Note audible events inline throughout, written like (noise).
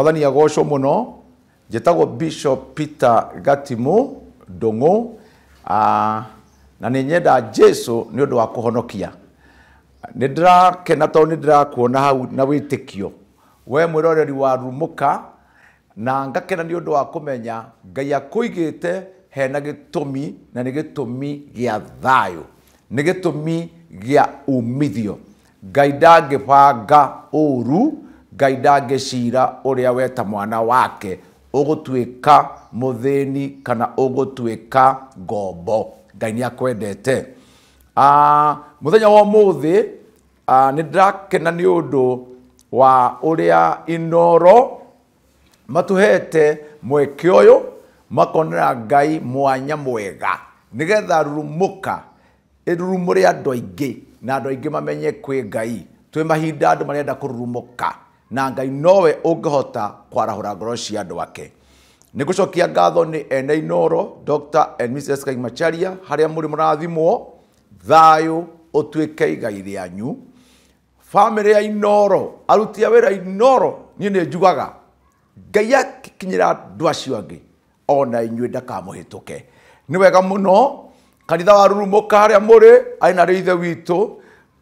mwathani agocwo muno njitagwo bishop peter gatimu ndungu ah, na nä nyenda jesu nä å ndå wa kå honokia nä ndä rakena tondå nä ndä rakuona hau na wä tä kio we mwä wa ka na ngakena nä å ndå wa kå menya ngai akå igä te hena gä tå mi na nä gä tå mi gä a thayå nä gä tå mi gä a umithio ngai ndangä banga å ru ngai ndangĩcira ũrĩa we ta mwana wake ũgũtuĩka mũthĩni kana ũgũtuĩka ngombo ngai nä akwendete ah, thenya wa ũmũthĩ ah, nĩ nä nĩ ũndũ wa a inoro matuhete mweke yå makonera ngai mwanya mwega nĩgetha rurumå rä andå aingä na andå aingä mamenye kwä ngai twä mahinda andũ marenda kũrurumũka na ngai nowe ungihota kwarahura ngoro cia andũ ake gå cokia ngatho nä ene inoro dr and mrs må rathimwo thayå å tuä ũtuĩke igai rĩanyu bamĩrĩ ya inoro arutia wä ra inoro niä nä njugaga ngai ra ndå acio angä ona tå ke nä wega no kanitha wa a må rä arä na ithe witå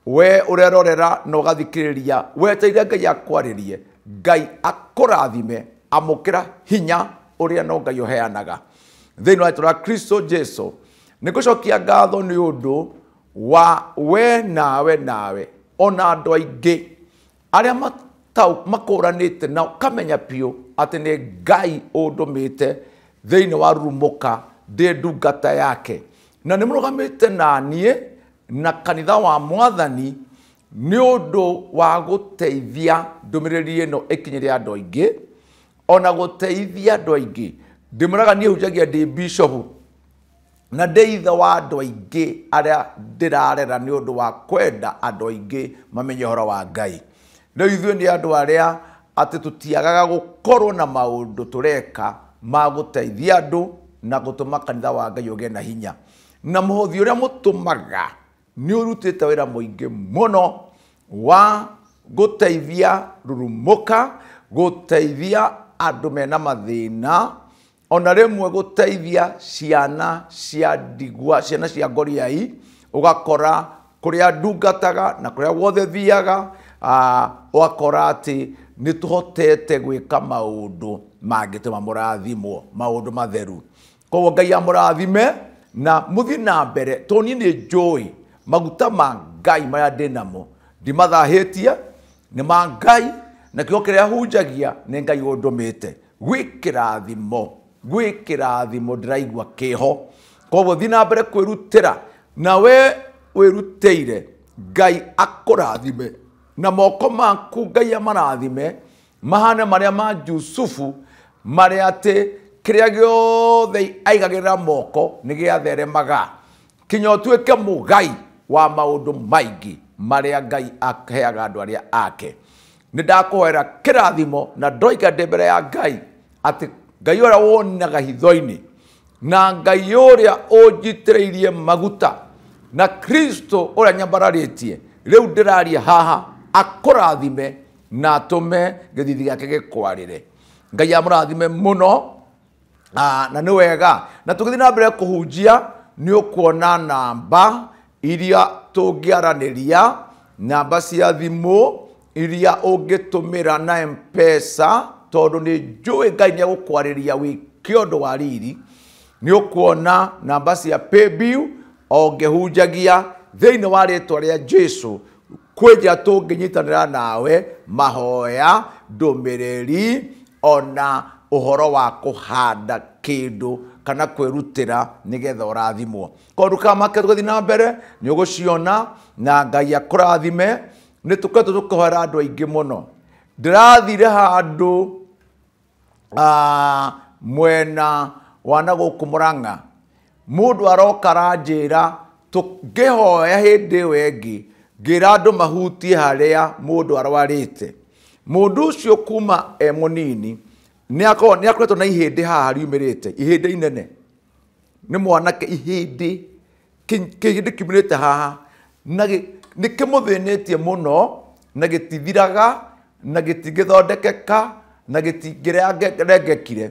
we urerorera na rä we teithia ngai akwaririe ngai akurathime amukira hinya uria no ngai uheanaga thiini wa tura kristo jesu nä gå cokia ngatho nä å ndå wa we nawe nawe ona andå aingä arä a makåranä te na kamenya piå atä nä ngai å ndå mä te thä wa rumå ka ndä ndungata yake na nä må rå gamä te na kanitha wa mwathani nä å ndå wa gå teithia ndå mä rä ri ä no ä kinyä re andå aingä ona gå teithia andå aingä ndä må raga niä hunjagia ndä bishop na ndä wa andå aingä arä a ndä rarera nä å ndå wa kwenda andå aingä mamenye hora wa ngai rä u ithuä nä andå arä a atä tå tiagaga gå korwo na maå ndå tå reka ma teithia andå na gå tå ma wa ngai å gä na hinya na må hothi å rä a må tå maga nä å te wä ra må no wa ka gå teithia andå mena na ona gå teithia ciana cia ndigua ciana cia ngoriai rä a ndungataga na kũrĩa wothe thiaga maå ndå mangä tå ma må rathimwo maå ndå matheru koguo ngai rathime na thiä na mbere tondũ ni nĩ njũĩ maguta ma ngai maya ndimathahä tie nä ma ngai na rä a hunjagia nä ngai ũndũmĩte gwĩ kĩrathimo ndä raigua kä ho koguo thiĩ na mbere kwĩrutĩra nawe ire ngai rathime na moko maku ngai amarathime mahane marĩa ma jusufu gä othe aigagä rä ra moko nĩ gĩatheremaga kinya må gai wa maundu maingi maria ngai aheaga andu aria ake nä ndakuhoera kä rathimo na ndoiga ndä mbere ya ngai atä ngai å rä a wonaga inä na ngai å rä a å njitä rä irie maguta na kristo å rä a nyambararä tie rä u ndä haha akå rathime na atå me gä thithi gä kwarä re ngai amå rathime må no na nä wega na tå gä thiä na mbere kå hunjia nä å kuona namba iria tungĩaranĩria namba cia thimũ iria ũngĩtũmĩra na mpesa tondũ ni njũĩ ngai nĩ egũkwarĩria wĩke ũndũ wa riri nĩ ũkuona namba cia paybill o ũngĩhunjagia thĩinĩ wa rĩtwa rĩa jesu kwĩnjĩra tũngĩnyitanĩra nawe mahoya ndũmĩrĩri ona uhoro wa kũhanda kĩndũ kana kwirutira nigetha urathimwo kondu kamake tugathi na mbere ni ugociona na ngai akurathime ni tukoretwo tukihoera andu aingi muno ndirathire handu ah, mwena wa na guku muranga mundu aroka ranjira tungihoya hindi iyo ingi ngira andu mahutie haria mundu arwarite mundu ucio kuma e munini nä akoretwo na ihä ndä haha riumä rä te ihä ndä inene nä mwanake ihä ndä kä ndä kiumä rä te haha nä kä må thä nä tie må no na gä tithiraga na gä tingä thondekeka na gä tingä rengekire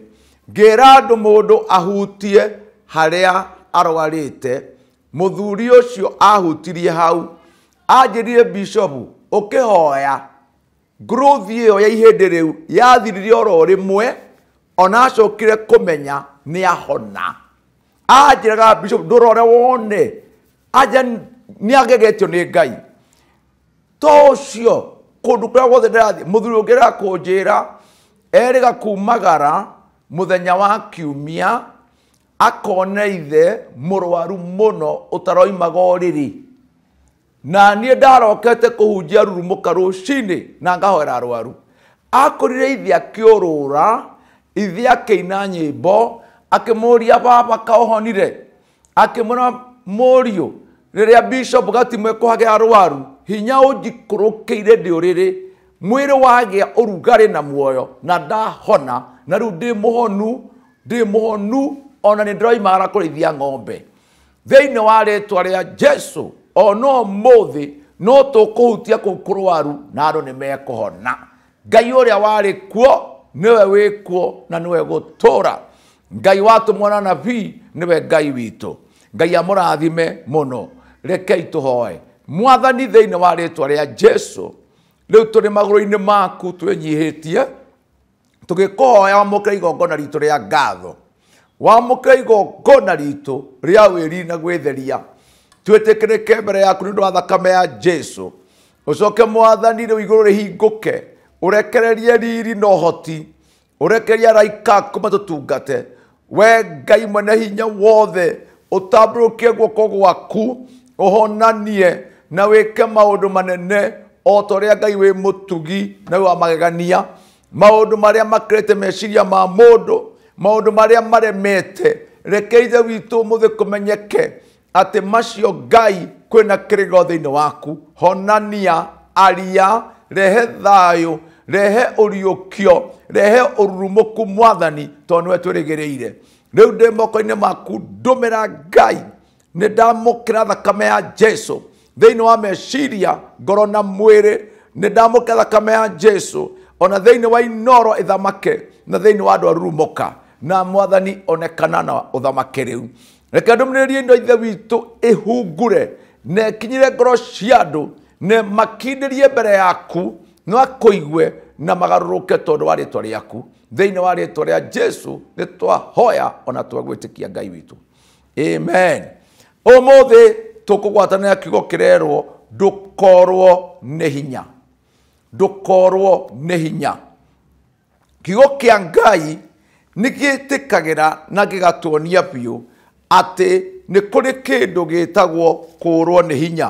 ngä ra andå må ndå ahutie harä a arwarä te må thuri å cio ahutirie hau anjä rire bishopu å kä hoya growth iyo ya ihinde riu yathirire oro rimwe ona acokire kumenya ni ahona anjiraga bishop ndurore wone anja ni agegetio ni ngai to ucio kundu kuria guothe ndirathi muthuri ungirera kunjira eriga kumagara muthenya wa kiumia akone ithe murwaru muno utaroimaga uriri na niä ndarokete kå hunjia rurumå ka cinä na ngahoera arwaru akorire ithi akä ithi akäina nyĩmbo akĩmũria baba kaũhonire akĩmwĩra mũriũ rĩrĩa bishop gatimwe kwagĩa arwaru hinya ũnjikũrũkĩire ndĩ ũrĩrĩ mwĩrĩ wagĩa ũrugarĩ na muoyo na ndahona na rĩu ndĩ mũhonu ndĩ mũhonu ona nĩ ndĩroimagara kũrĩithia ng'ombe thĩinĩ wa rĩtwa rĩa jesu thä no hutia kå u kå rwaru na andu ni mekuhona ngai a warä kuo we wä kuo na we tå ra ngai watumwana nabii we ngai witå ngai amurathime muno rekei hoe mwathani thiini wa rä a jesu rä magå rå -inä maku twinyihitie tugikuhoya wamukira igongona rä a ngatho wamukira igongona a wä ri na theria twätä mbere yaku nä wa thakame ya jesu ucoke mwathani rä u igå rå rä å rekererie riri na å hoti å raika raikaku matå tungate we ngai mwene hinya wothe å tambå rå kie guoko gwaku å honanie na wä ke maå ndå manene o ta å rä a ngai wä må tugi na wa magegania maå ndå marä a te meciria ma må ndå maå ndå marä a maremete reke witu witå må thä kå menyeke atä macio ngai kwĩna kĩrĩgo thĩinĩ waku honania aria rehe thayũ rehe ũriũkio rehe ũrurumũku mwathani tondũ nĩwe twĩrĩgĩrĩire rĩu ndĩ moko-inĩ maku ndũmĩra ngai nĩ ndamũkĩra thakame ya jesu thĩinĩ wa meciria ngoro na mwĩrĩ nĩ ndamũkĩra thakame ya jesu ona thĩinĩ wa inoro ĩthamake na thĩinĩ wa andũ arurumũka na mwathani onekana na ũthamake rĩu reke ndumiririe indo ithe witu ihungure na ikinyire ngoro cia andu na makindirie mbere yaku na akuigue na magaruruke tondu wa aku riaku thiini wa ritwa ria jesu ni twahoya ona kia ngai witu amen umuthi tukugwatanira kiugo kirerwo ndukorwo ni hinya ndukorwo ni hinya kiugo kia ngai nigitikagira na gigatuonia biu atĩ nĩ kũrĩ kĩndũ gĩtagwo kũũrwo nĩ hinya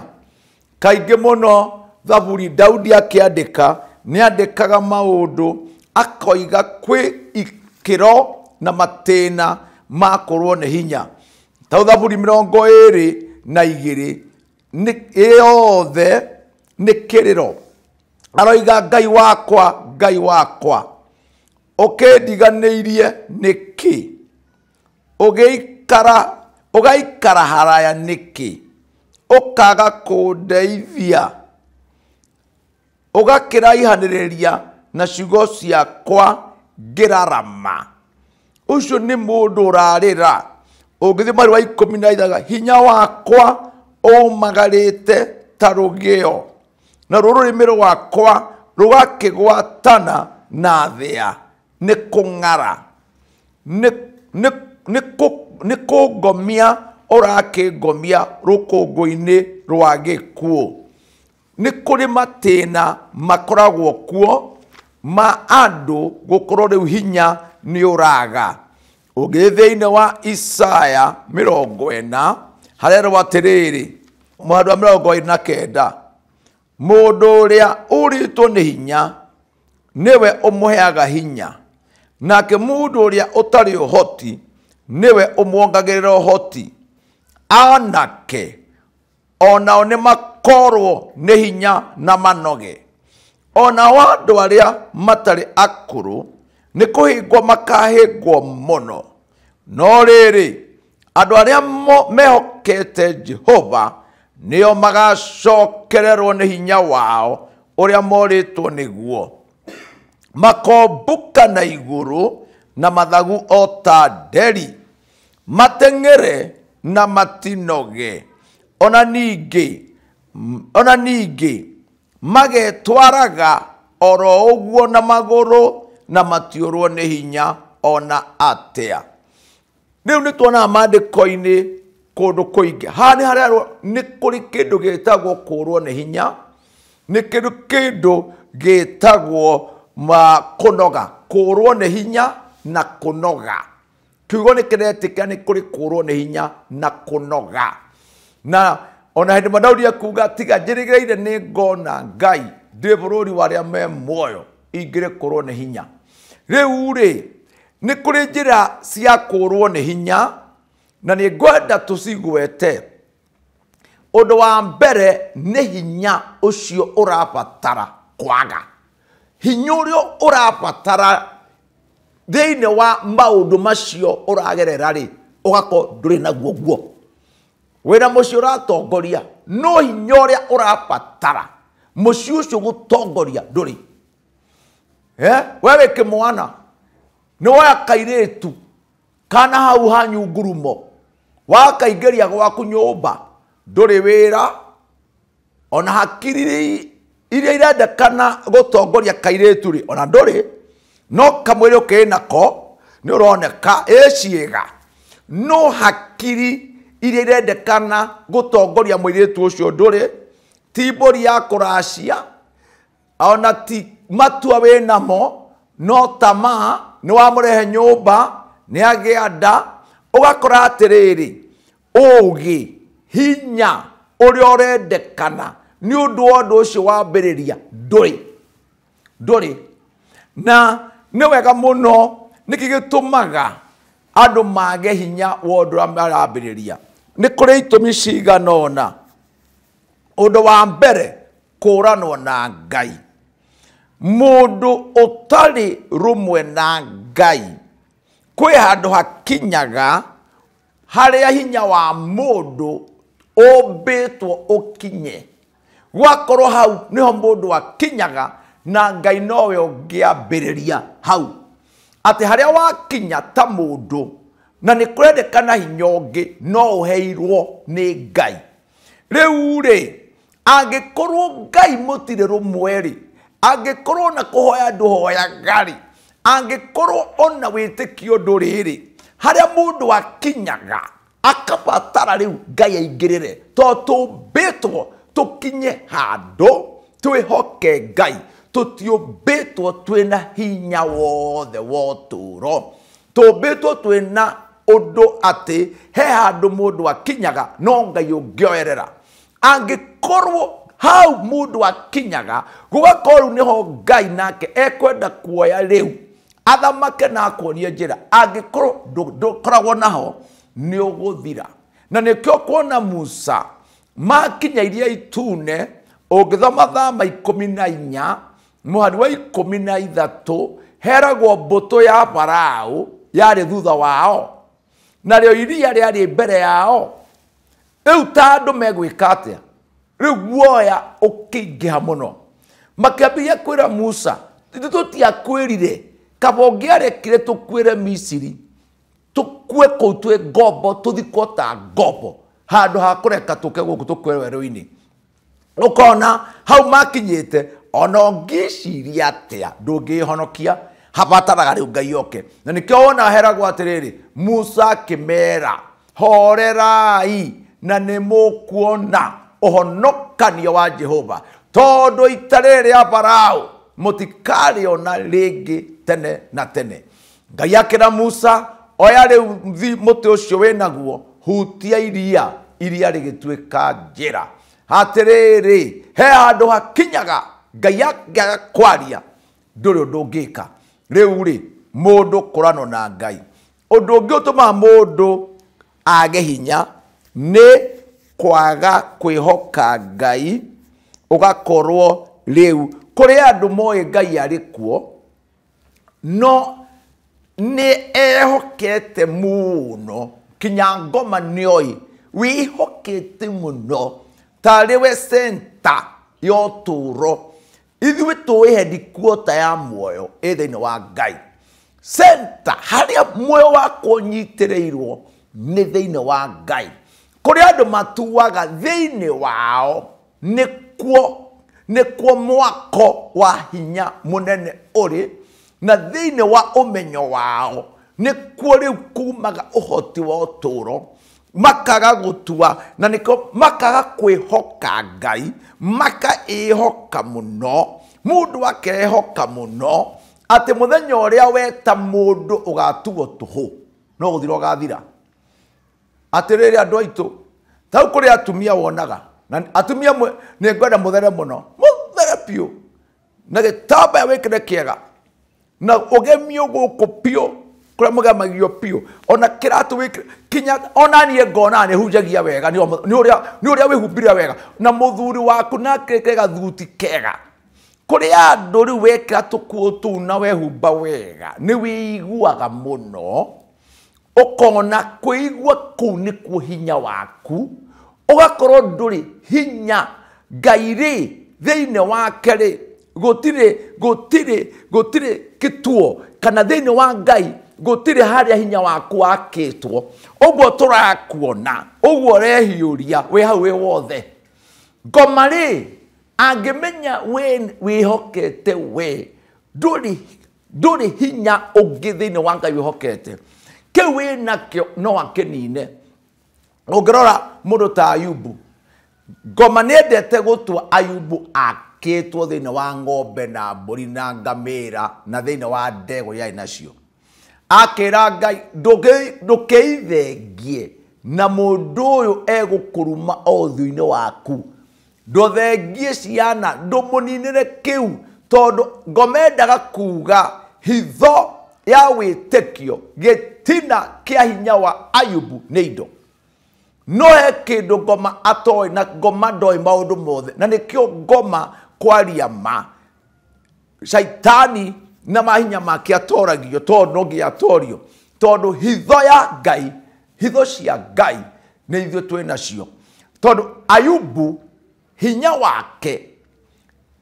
kaingĩ mũno thaburi daudi akĩandĩka nĩ andĩkaga maũndũ akoiga kwĩ ikĩro na matĩna ma kũũrwo nĩ hinya tau thaburi mĩrongo ĩrĩ na igĩrĩ yothe nĩ kĩrĩro aroiga ngai wakwa ngai wakwa ũkĩndiganĩirie nĩkĩ ũgĩ ũgaikara ũgaikara haraya nĩkĩ ũkaga kũndeithia ũgakĩraihanĩrĩria na ciugo ciakwa ngĩrarama ũcio ni mũndũ ũrarĩra ũngĩthiĩ mari wa ikũmi na ithaga hinya wakwa ũmagarĩte ta rũgĩo na rũrũrĩmĩ rwakwa rũgakĩgwatana na thĩa nĩ ni, ni, kũ nä kå ngomia å rakä ngomia rå kå ngå-inä rwa gä kuå nä kå rä matä na makoragwo kuo ma andå gå korwo rä u hinya nä å raga å ngä thä-inä wa isaya mä rongo ena harerwo atä rä rä mwandå wa mä rongo ä na kenda må ndå å rä a å rä two nä hinya nä we å må heaga hinya nake må ndå å rä a å tarä å hoti niwe umuongagirira uhoti anake onao ni makorwo ni hinya na manoge onao andu aria matari akuru ni kuhingwo makahingwo muno no riri andu aria mehokete jehova nio magacokererwo ni hinya wao uria moritwo niguo makombuka na iguru na mathagu ota ta matengere na matinoge ona ningä ona ningä magetwaraga oro ũguo na magũrũ na matiũrwo nĩ hinya ona atea rĩu nĩ tuonaga made koini kũndũ kũingĩ haha nĩ harĩa nĩ kũrĩ kĩndũ gĩtagwo kũũrwo ne hinya kindu kindu kĩndũ ma kũnoga kurwo nĩ hinya na kũnoga kiugo nä kä retä nä kå rä kå rwo nä hinya na kå noga na ona hä ndä ä daudi akuga tiga njä rä gä nä ngona ngai ndä bå rå ri wa a me muoyo ingä rä kå rwo nä hinya rä u rä nä kå rä njä ra cia kå rwo nä hinya na nä ngwenda tå cigwete å ndå wa mbere nä hinya å cio å rabatara kwaga hinya å rä a å rabatara thä wa maå macio å ragerera rä å gakorwo ndå rä naguo guo wä ra må ciä å ratongoria no hinya å rä a å rabatara må ciä å cio gå tongoria ndå rä we wä kä mwana nä woya kairä tu kana hau hanyu ngurumo wakaingä ria gwaku nyå mba ndå rä wä ra ona hakiri iria irendekana gå tongoria kairä tu rä ona ndå rä no kamwirä kä nako nä å roneka ä no hakiri iria irendekana gå tongoria mwä tu å cio ndå ti mbåri ya kå racia ona ti matua wä namo no tamaa nä wamå rehe nyå mba nä agä a nda å gakora atä rä rä å gä hinya å rä a å rendekana nä å ndå wa ndå å cio wambä rä ria ndå rä na nä wega må no nä kä gä tå maga andå mage hinya wa å ndå arambä rä ria nä kå rä itå mi cigana ona å ndå wa mbere kå ranwo na ngai må ndå å tarä rå na ngai kwä handå hakinyaga harä a hinya wa må ndå å mbä two å kinye gwakorwo hau nä ho må ndå akinyaga na ngai no we ngiambiriria hau atä harä a wakinya ta må ndå na nä kå rendekana hinya å ngä no å heirwo nä ngai rä u rä angä korwo ngai må tirä rå mwerä angä korwo na kå hoya ndå hoyagarä angä korwo ona wä tä kio ndå rä rä harä a må ndå akinyaga akabatara rä u ngai aingä rä re to tå mbä two tå kinye handå twä hoke ngai tutiumbitwo twina hinya wothe wa uturo tumbitwo twina undu ati he handu mundu akinyaga no ngai ungioerera angikorwo hau mundu akinyaga gugakorwo niho ngai nake ekwenda kuoya riu athamake na akuonie njira angikorwo ndukoragwo naho ni uguthira na nikio kuona musa makinya iria itune ungithoma thama ikumi na inya muhari wa ikumi na ithatu heragwo mbutu ya farao yarä thutha wao o iria rĩarĩ mbere yao u ta andå megwĩka atĩa rĩu guoya makä mũno kwä ra musa ithu tũtiakwĩrire kaba ũngĩarekire tũkwĩre misiri kå u twä ngombo thikwo ta ngombo handũ ha kũreka tũke gũkũ tũkwe -inä å kona hau te ona ũngĩciria atĩa ndũngĩhonokia habataraga rĩu ngai oke na nĩkĩo wona heragwo atĩrĩrĩ musa akĩmera horerai na nĩ mũkuona ũhonokanio wa jehova tondũ ita rĩrĩ rĩa baraũ ona rĩngĩ tene na tene ngai akĩra musa oya rĩu mũtĩ ũcio naguo hutia iria iria rĩgĩtuĩka njĩra atĩrĩrĩ he handũ hakinyaga ngai akwaria ndũrĩ ũndũ ũngĩka rĩu rĩ mũndũ kũrano na ngai ũndũ ũngĩ ũtũmaga mũndũ age hinya nĩ kwaga kwĩhoka ngai ũgakorwo rĩu kũrĩ andũ moĩ ngai arĩ kuo no nĩ ehokete mũno kinya ngoma nĩoĩ wĩhokete mũno tarĩ we centa ya ũtũũro ithuä ithuĩ hendi kuota ya muoyo ä e thä thĩinĩ wa ngai harä a muoyo nyitä rä irwo nä thä thĩinĩ wa ngai kå kũrĩa andå matuaga thä inä wao nä nä kuo mwako wa hinya må nene å rä na thä thĩinĩ wa å menyo wao nä kuo rä u kumaga å hoti wa å tå ro makaga gutua na niko makaga kwihoka ngai maka ihoka muno mundu akehoka muno ati muthenya uria we ta mundu ugatuo tuhu no guthira ugathira atiriri andu aitu tau kuri atumia wonaga na atumia ni ngwenda muthere muno muthere piu na gitambaya wikire kiega na ugemio guku piu kuria mugemagio piu ona kiratu wikire kinya ona niä ngona nä hunjagia wega nä å rä a wä humbire wega na må thuri waku nakire ke gathuti kega kå rä andå rä u wekä tå tå u na wehumba wega nä wä iguaga må no å kona kwä igua kå u nä kuo hinya waku å gakorwo ndå rä hinya ngai rä thä inä wake rä gå tirä gå tirä gå tirä kä tuo kana thä wa ngai gutire haria hinya waku akitwo uguo turakuona uguo rehiuria wi hau wi wothe ngoma ri we wihokete we nduri hinya ungi thiini wa ngai wihokete kiu wi nakio no akinine ungirora mundu ta ayubu ngoma nä endete gå tua ayubu akä two thä inä wa ng'ombe na mbå ri na ngamä ra na thä wa ndegå yarä nacio akeranga ndũkĩithengie na mũndũ ũyũ egũkũruma o thũ-inĩ waku ndũthengie ciana ndũmũninĩre kĩu tondũ ngomendaga kuuga hitho ya wĩtĩkio getina kia hinya wa ayubu nĩ indo no he kĩndũ ngoma atoĩ na ngoma ndoĩ maũndũ mothe na nĩkĩo ngoma kwaria ma caitani na mahinya make atoragio to no gi atorio tondu hitho ya ngai hitho cia ngai nä ithuä twä nacio tondå ayubu hinya wake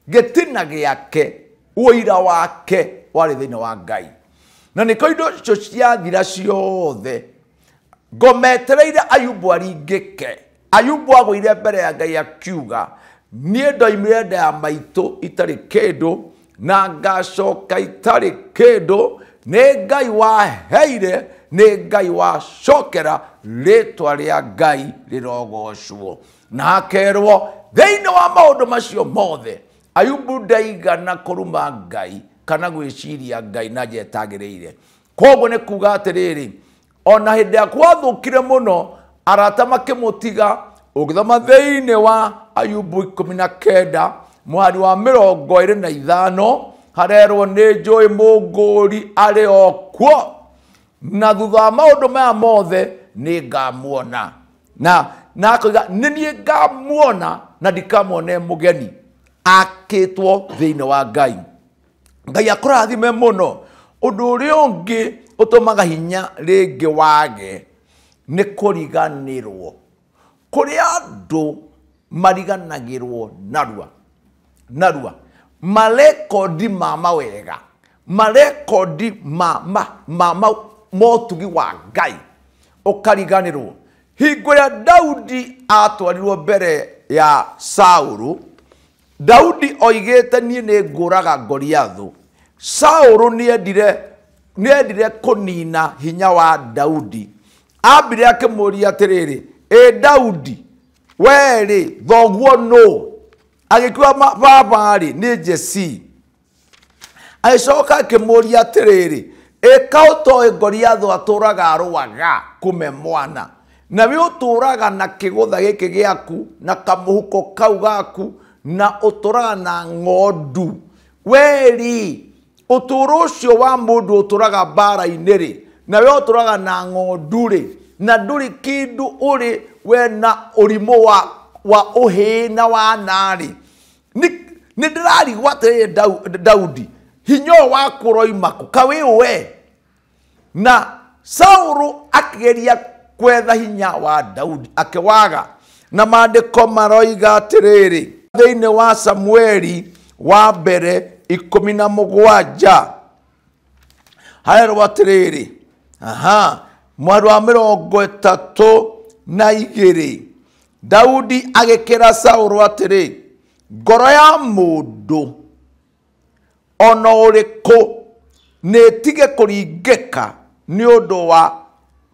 gätina gäake wåira wake warä thä inä wa ngai na nä ko indo icio ciathira ciothe ngometereire ayubu aringä ke ayubu agå ire mbere ya ngai akiuga niä ndoimire nda ya maitå itarä kä ndå na ngacoka itarä kä ndå nä ngai waheire nä ngai wacokera rĩtwa rĩa ngai rĩrogocwo na akerwo thĩinĩ wa maũndũ macio mothe ayubu ndaigana kũruma ngai kana gwĩciria ngai na njĩra ĩtagĩrĩire koguo nĩ kuga atĩrĩrĩ ona hĩndĩ ĩrĩa gwathũkire mũno arata makĩmũtiga ũgĩthoma thĩinĩ wa ayubu ikũmi na kenda muhari wa mirongo iri na ithano harerwo ni njui munguri ari okuo na thutha wa maundu maya mothe ni ngamuona na na akoiga ni niä ngamuona na ndikamwone mugeni akitwo thiini wa ngai ngai akurathime muno undu uria ungi utumaga hinya ringi wage ni kuriganirwo kuria andu mariganagirwo narua narua marekodi ma mawega marekodi ma ma ma motugi wa ngai ukariganirwo hingo ya daudi atwarirwo mbere ya sauru daudi oigite nie ni nguraga goliathu sauru niendire niendire kunina hinya wa daudi ambire akimuria atiriri ĩ e daudi wee thoguo nũũ agĩkiuga baba-rĩ nĩ jesi agĩcoka akĩmũria atĩrĩrĩ ĩka ũtoĩ ngoriathũ atũraga arũaga kume mwana na wĩ ũtũraga na kĩgũtha gĩkĩ gĩaku na kamuhuko kau gaku na ũtũraga na ng'ondu weri ũtũro wa mũndũ ũtũraga mbara-inĩ na we ũtũraga na ng'ondu rĩ na ndũrĩ kĩndũ ũrĩ we na ũrimũ wa wa uhĩ na wa narĩ nä ndä rarigwo atä daudi hinya wa kå maku kawe kawä ũwe na saũrũ akĩgeria kwetha hinya wa daudi akewaga na maandĩko maroiga atĩrĩrĩ thĩinĩ wa samueli wa mbere ikũmi na mũgwanja harerwo atĩrĩrĩ aha mwari wa mĩrongo ĩtatũ na igiri daudi agekera sawuru atĩrĩ ngoro ya mũndũ ona ũrĩkũ nĩ ĩtige kũringĩka nĩ ũndũ wa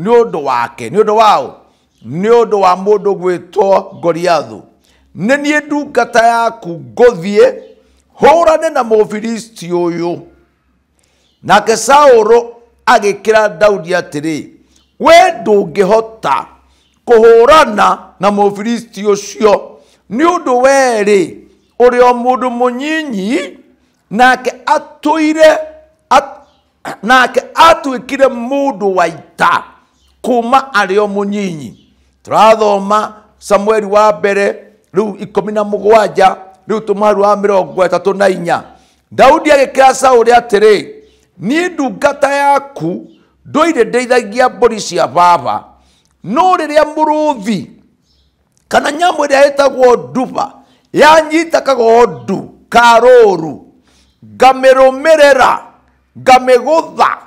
nĩ ũndũ wake nĩ ũndũ waũ nĩ ũndũ wa mũndũ gwĩtwo goliathũ nĩ niĩ ndungata yaku ngũthiĩ hũrane na mũfilisti ũyũ nake saũrũ agĩkĩra daudi atĩrĩ wee ndũngĩhota kuhurana na mufilisti ucio ni undu weri uri o mundu munyinyi nake atuire at, nake atuikire mundu wa ita kuma ari o munyinyi turathoma samueli wa mbere riu ikumi na mugwanja riu tumaru wa mirongo itatu na inya daudi agikira sauli atiri ni ndungata yaku ndoire ndeithagia mburi cia baba no rä rä a må rå thi kana nyamå ä rä a ätagwo nduba yanyitakaga å ndu karå ru ngamä rå mä rä ra ngamä gå tha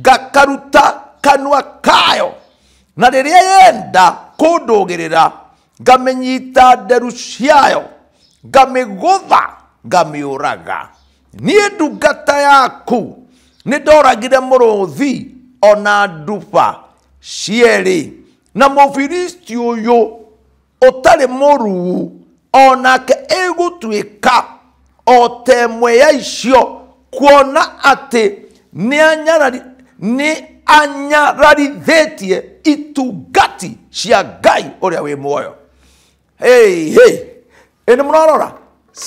ngakaruta kanua kayo na rä rä a yenda kå ndå gä rä ra nyita nderu ciayo å raga niä ndungata yaku nä ndoragire thi ona nduba cierĩ na mũfilisti ũyũ ũtarĩ mũruu onake ĩgũtuĩka o ta ĩmwe ya icio kuona atĩ nĩ anyararithĩtie itungati cia ngai ũrĩa wĩ muoyo hey, hey. ĩnĩ mũrarora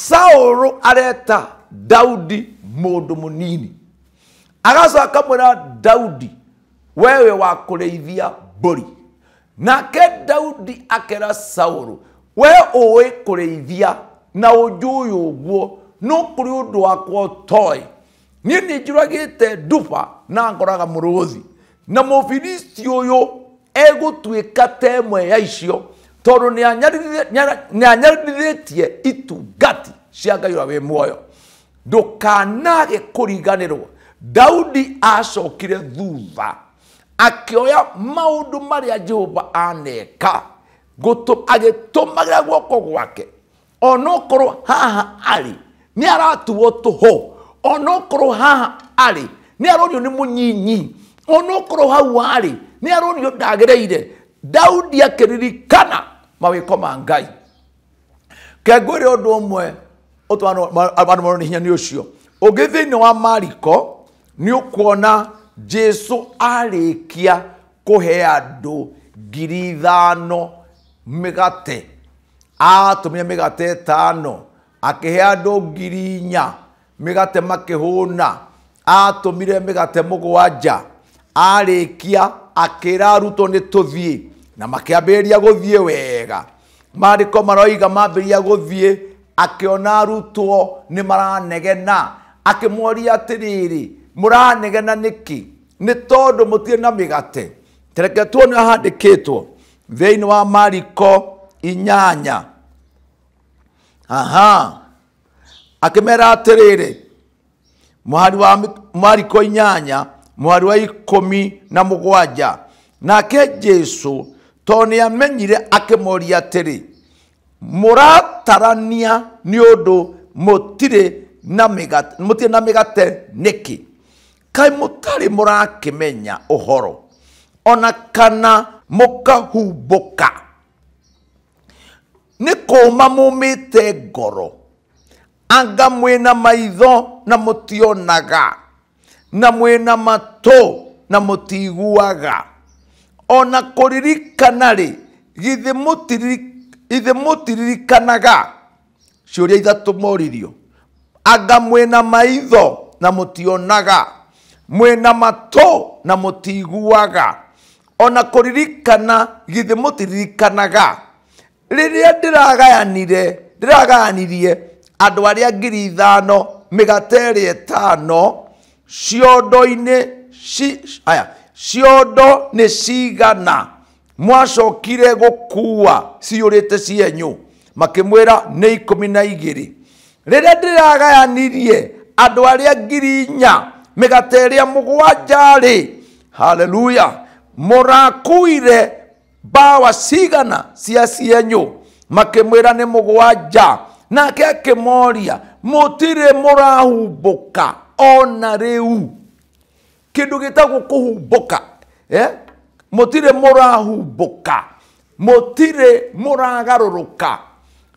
saũlũ areta daudi mũndũ mũnini agacoka akamwĩra daudi wewe wa kureithia mbũri nake daudi akera sauru we ũĩ kũrĩithia na ujuyu guo no kuri undu wakwa toy ni ni juragite nduba na ngoraga muruthi na mufilisti ũyũ egũtuĩka ta mwe ya icio tondũ nĩ tie itungati cia ngai ũrĩa wĩ muoyo ndũkanage kũriganĩrwo daudi acokire thutha akioya maundu maria jehova aneka agätåmagä guoko gwake onokorwo haha arä nä aratuo tå ho onokorwo haha arä nä aronio nä må nyinyi onokorwo hau arä nä aronio ndagä rä daudi akä ririkana mawä ko ma ngai kengå rä å ndå å mwe andå marwo nä hinya nä å cio å ngä thä inä wa mariko nä å kuona jesu arĩkia kũhe andũ ngiri ithano mĩgate atũmire mĩgate ĩtano akĩhe andũ ngiri inya mĩgate makĩhũna atũmire mĩgate mũgwanja arĩkia akĩra arutwo nĩ tũthiĩ na makĩambĩrĩria gũthiĩ wega mariko maroiga mambĩrĩria gũthiĩ akĩona arutwo nĩ maranegena akĩmoria atĩrĩrĩ muranegena niki ni tondu mutire na migate tereke tuone handikitwo thiini wa mariko inyanya aha akimera atiriri mwari wa mariko inyanya mwari wa ikumi na mugwanja nake jesu to nä amenyire akä atiri mũratarania nĩ ũndũ mutire na mĩgate nĩkĩ kaä må murakimenya uhoro ona kana mukahumbuka nä kåma må te ngoro anga mwä maitho na mutionaga na mwä mato na mutiguaga ona kuririkana rä githä mutiririkanaga ciå ria ithatå moririo anga mwä maitho na mutionaga mwina mato na mutiguaga ona kuririkana githe mutiririkanaga riria ndiragayanire ndiragayanirie andu aria ngiri ithano migateri etano ĩtano ciondo-inĩ aya ciondo nĩ cigana mwacokire gũkuua ciũrĩte cienyu makimwira nĩ ikumi na igĩrĩ rĩrĩa ndĩragayanirie andũ arĩa ngiri inya migate ĩrĩa mũgwanja-rĩ haleluya mũrakuire mbawa cigana cia cienyũ makĩmwĩra nĩ mũgwanja nake akĩmoria mũtirĩ mũrahumbũka ona rĩu kĩndũ gĩtagwo kũhumbũka eh? mũtirĩ mũrahumbũka mũtirĩ mũragarũrũka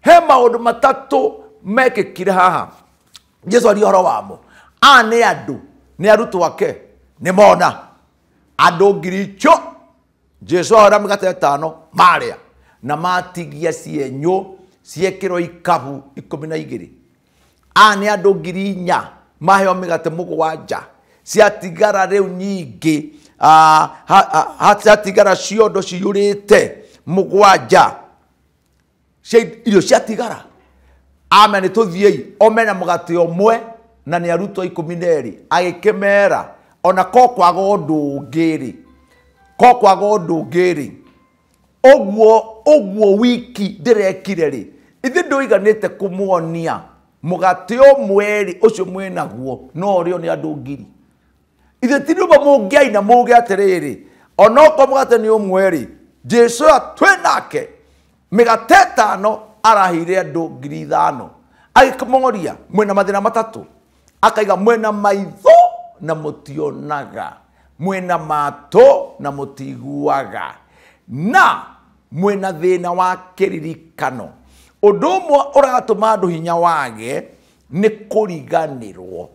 he maũndũ matatũ mekĩkire haha jesu aria horo wamo aa nĩ andũ nä arutwo ake nä mona andå ngiri icå jesu ahora mä gate tano marä a na matigia cienyå ciäkä rwo ikabu ikå na igä rä aa nä andå ngiri inya maheo mä gate må gwanja ciatigara rä u nyingä ciatigara ciondo ciyå rä te må gwanja irio ciatigara amen nä tå omena må omwe å mwe na nä arutwo ikå nerä agä kä mera ona kokwaga å ndå å ngä rä kokwaga å ndå å ngä rä å guo å guo wiki ndä rekire rä ithä ndå iganä te kå mwonia må gatä å mwerä å cio mwä naguo no rä o nä andå ngiri ithuä tinäma må ngä aina må gä atä rä rä onakorwo må gate nä å mwerä jesu a twä nake mä gate ä tano araheire andå ngiri ithano agä moria mwä na mathä na matatå akaiga mwena maitho na mutionaga mwena mato na mutiguaga na mwena thina wa kiririkano undu umwe uratuma andu hinya wage ni kuriganirwo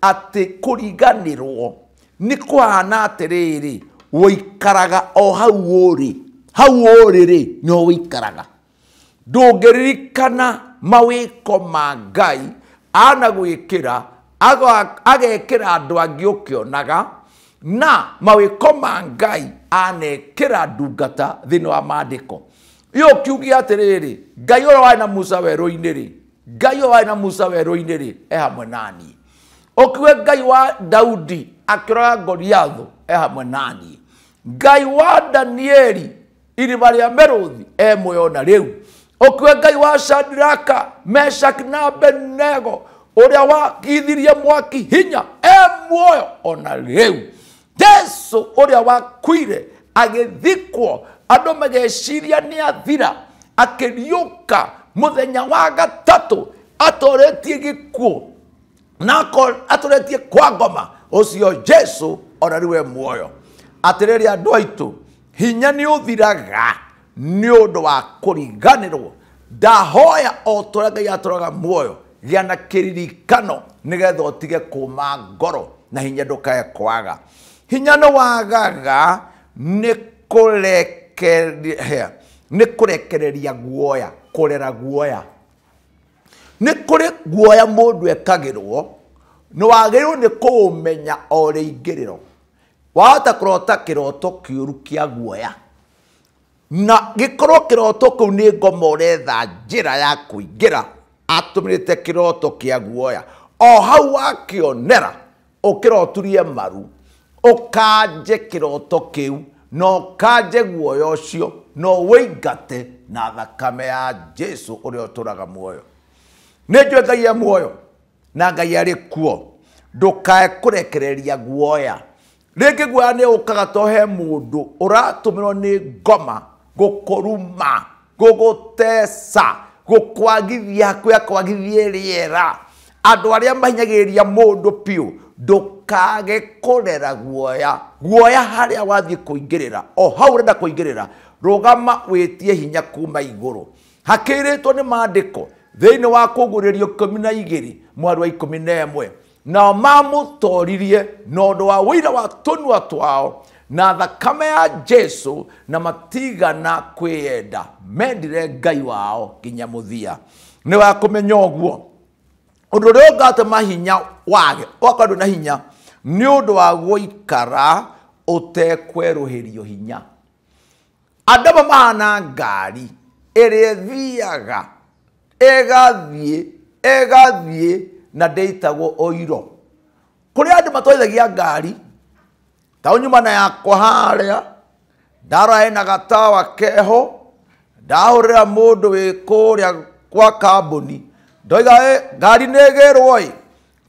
ati kuriganirwo ni kuhana atiriri woikaraga o hau uri hau uri ri no wikaraga ndungiririkana mawiko ma ngai anagwikira angä å kä onaga na mawĩko ma ngai anekĩra ndungata thĩinĩ wa ko iyo kiugia rä ngai å warĩ na musa werũ-inĩ rĩ ngai å na musa werũ-inĩ rĩ e hamwe å ũkiuge ngai wa daudi akĩroraga goliathũ e hamwe naniĩ ngai wa danieli irima emwe ona rä u å ũkiuge ngai wa shadiraka meshaki na benego uria wagithirie mwaki hinya e muoyo ona riu jesu uria wakuire agithikwo andu mageciria ni athira akiriuka muthenya wa gatatu atoretie gikuo na atoretie kwa ngoma ucio jesu ona riu e muoyo atiriri andu aitu hinya ni uthiraga ni undu wa kuriganirwo ndahoya o toria ngai atoraga muoyo gä na kä ririkano nä getha å tige kåma ngoro na hinya ndå kae kwaga hinya nä wagaga nä kå rekereria guoya kå rera guoya nä kå rä guoya må ndå ekagä rwo nä wagä rwo nä kå å menya o rä ingä rä ro wahota kå rota kä roto kä å ru kä a guoya na gä korwo kä roto kä u nä ngoma å retha njä ra ya kå ingä ra atũmĩrĩte kiroto kia guoya o hau wakĩonera ũkĩroturie maru ũkanje kĩroto kĩu na kanje guoya ũcio no wĩingate na thakame ya jesu ũrĩa ũtũraga muoyo nĩ njũĩ ngai e muoyo na ngai arĩ kuo ndũkae kũrekereria guoya rĩngĩ guoya nĩ ũkaga to he mũndũ ũratũmĩrwo nĩ ngoma gũkũruma gũgũteca a mahinyagä rä riera må ndå mahinyagiriria mundu piu kå rera guoya guoya ingä rä kuingirira o hau rå kuingirira rugama tie hinya kuma iguru hakiritwo ni thä thiini wa kuguririo mi na igiri mwarä wa mi na imwe nao toririe na ndå wa ira wa nua twao na thakame ya jesu na matigana kwiyenda mendire ngai wao nginya muthia nä wa kå menya å guo å ndå å rä a å wage wakandå na hinya nä å ndå wa gå ikara å tekwerå hä rio hinya andå amwe mahana ngari ä rä ĩthiaga ĩgathiĩ ĩgathiĩ na ndĩitagwo oiro kuri andũ matwaithagia ngari tau nyuma na yakwa harä ndarae ena gatawa keho ndahurira mundu wi kuria kwa kambuni ndoiga eh, ngari nä gä rwo ä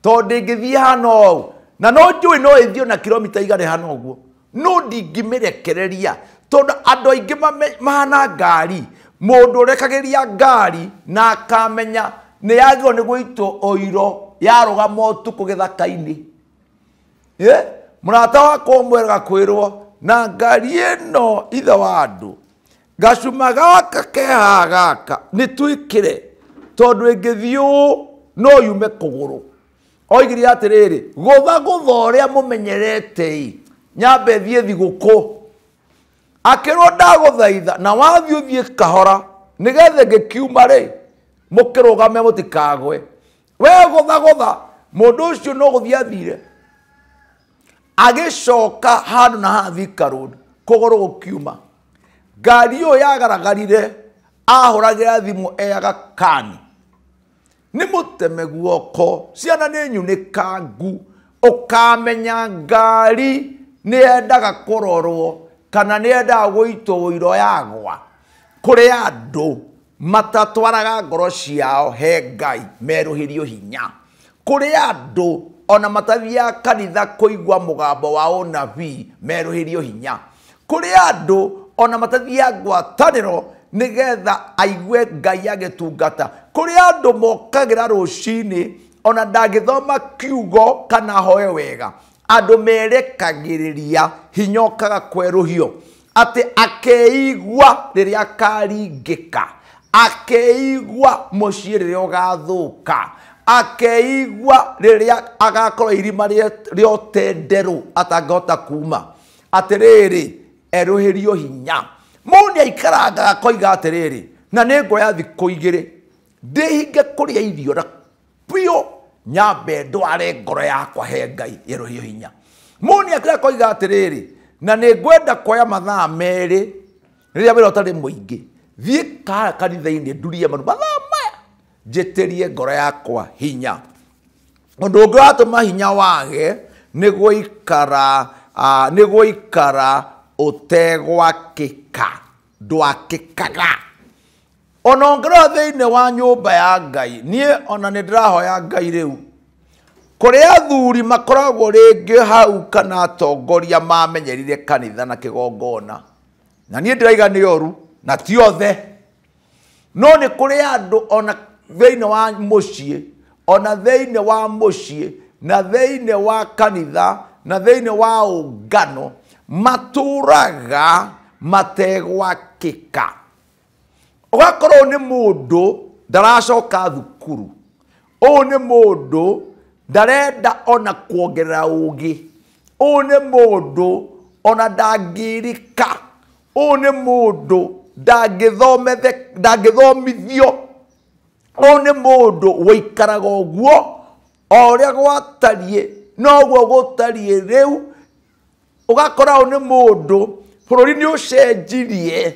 tondå ngä thiä hana å na no njå ä no ä thiä na kiromita igana hana å guo no ndingä mä rekereria tondå andå aingä mahana ngari må ndå å rekagä ria ngari na akamenya nä yagä rwo nä gå itwo å iro yarå gama gä thaka-inä eh? murata wakwa mwega kwirwo na ngari no ithe wa andu gacuma gaka keha gaka nä twä kä re tondå ä ngä å no yume kå gå rå oigire atä rä rä gå tha gå tha å rä a må menyerete nyambe thiä thigå kå akä rwo ndagå thaitha na wathiä å thiä kahora nä getha ngä kiuma rä må kä rå game må tikagwe we gå tha gå tha må ndå å cio no gå thiä agicoka handu na hathika road kogoro gukiuma ngari iyo yagaragarire ahuragira thimu eaga kani nä må teme guoko ciana nä nyunä kangu å kamenya ngari nä yendaga kå rorwo kana nä yendaga gå itwo å iro yagwa kå rä andå matatwaraga ngoro ciao he ngai merå hä rio hinya kå rä andå ona matathia kanitha kuigwa mugambo wa unabii meruhirio hinya kuri andu ona matathia ngwataniro nigetha aigue ngai agitungata kuri andu mokagira rucini ona ndangithoma kiugo kana hoe wega andu merekagiriria hinya ukaga kweruhio ati akeigua riria akaringika akeigua muciĩ rĩrĩa ũgathuka akeigua riria agakorwo irima riote nderu atangota kuma atiriri eruhirio hinya muni aikaranga akoiga atiriri na ni ngoya thiku igiri ndihinge kuria irio na pio nyambe ndware ngoro yakwa he ngai eruhio hinya muni akira koiga atiriri na ni ngwenda koya mathaa meri riria wira utari muingi thiä kanitha-inä ndurie manu mathaa maya njĩtĩrie ngoro yakwa hinya ũndũ ũngĩ watũma hinya wage nĩ gũikara nĩ gũikara ũtegwakĩka ndwakĩkaga ona ũngĩrora thĩinĩ wa nyũmba ya ngai nie ona nĩ ndĩrahoya ngai rĩu kũrĩa athuri makoragwo ringi hau kana atongoria mamenyerire kanitha na kigongona na nie ndĩraiga ni oru na tiothe othe no nĩ kũrĩ andũ ona thä wa må ciä ona thä wa må ciä na thä wa kanitha na thä wa å ngano matå raga mategwakä ka ågakorwo nä må ndå ndaracoka thukuru å nä må ndå ndarenda ona kuongerera å gä å nä må ndå ona ndangä rä ka å nä må ndå ndangä thomithio å nä må ndå wa ikaraga å guo o å rä a gwatariä noguo gå tariä rä u å gakora å nä må ndå bå rå ri nä å cenjirie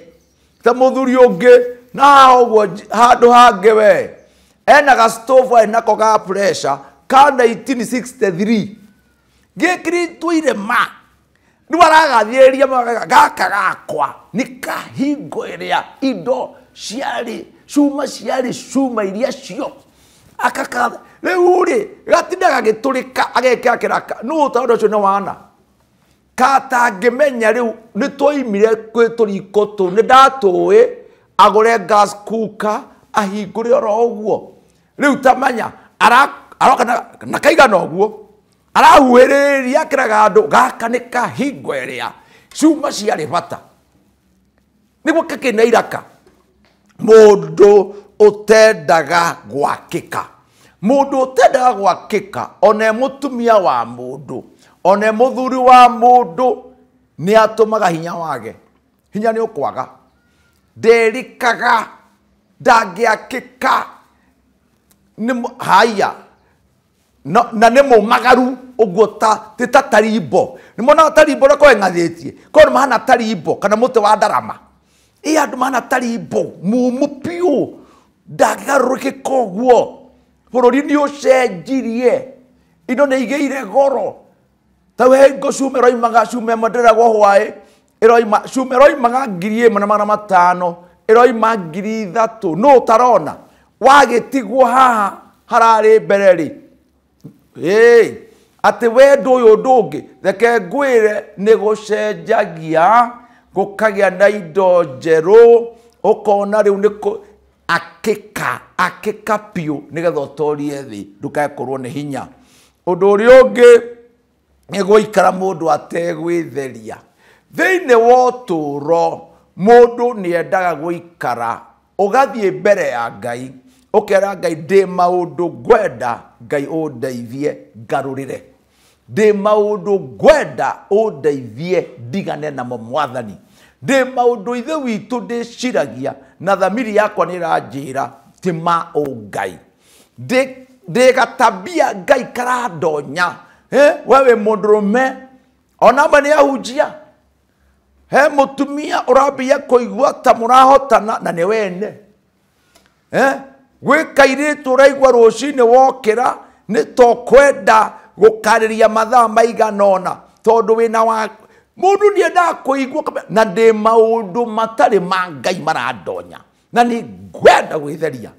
ta må thuri å ngä na guo handå hangä we ena gastovu enako ga ka 1963 gä kä ritwo ire ma rä u aragathiä ria gaka gakwa nä kahingo ä rä a indo ciarä cuma ciarä cuma iria cio akakatha rä u rä gatindaga tå rä ka agekera akä raka no å taå cio nä wana menya rä u nä twaimire kwä tå riko tå nä ndatå ä agåre kuka ahingå rä oro å guo rä u tamanya aroka na kaigana å guo arahuä rä ria akä raga andå gaka nä kahingo ä rä a cuma ciarä bata nä guo kakä na iraka mundu utendaga gwakika mundu utendaga gwakika one mutumia wa mundu one muthuri wa mundu ni atumaga hinya wage hinya ni ukwaga nderikaga ndangiakika haya no, na nä må magaru å guo tä ta tarimbo nä monaga tarimbo å rä a kweng'athä tie korwo nä mahana tarimbo kana må tä wa ndarama ä andå mana tarä mbo må biå ndagarå kä koguo bå rå ri nä å cenjirie indo nä igä ire goro tau he ngå cuma roimaga cuma ä mwe ndäragwo hwaä cuma roimaga ngiri ä mwe na magana matano ä roima ngiri ithatå no å tarona wagä tigwo haha hararä mbere rä hey. atä wendo å yå ndå ngä reke ngwä re nä gå cenjagia kukagä na indo njerå å kona rä u nä akika akika piå nä getha å torie thä ndå nä hinya å ndå å rä a å ngä nä gwaikara må ndå ategwä theria thä inä wa å tå ro må ndå nä endaga gå ikara å gathiä mbere ya ngai å kera ngai ndä maå ndå ngwenda ngai å ndeithie ngarå rä re ndä maå ndå ngwenda å ndeithie ndigane namo mwathani ndä maå ndå ithe witå ndä ciragia na thamiri yakwa nä ranjä ra tä ma å ngai ndä gatabia ngai karandonya we wä må ndå rå me ona onamwe nä ahunjia he må tumia å rambia kå igua ta må rahotana na nä wene gwä kairä two å raigua rå cinä wokä ra nä tokwenda gå karä ria mathaa maigana ona tondå wä na wa mundu ndiendaga kuigua na ndi maundu matari ma ngai maradonya na ni ngwenda gwitheria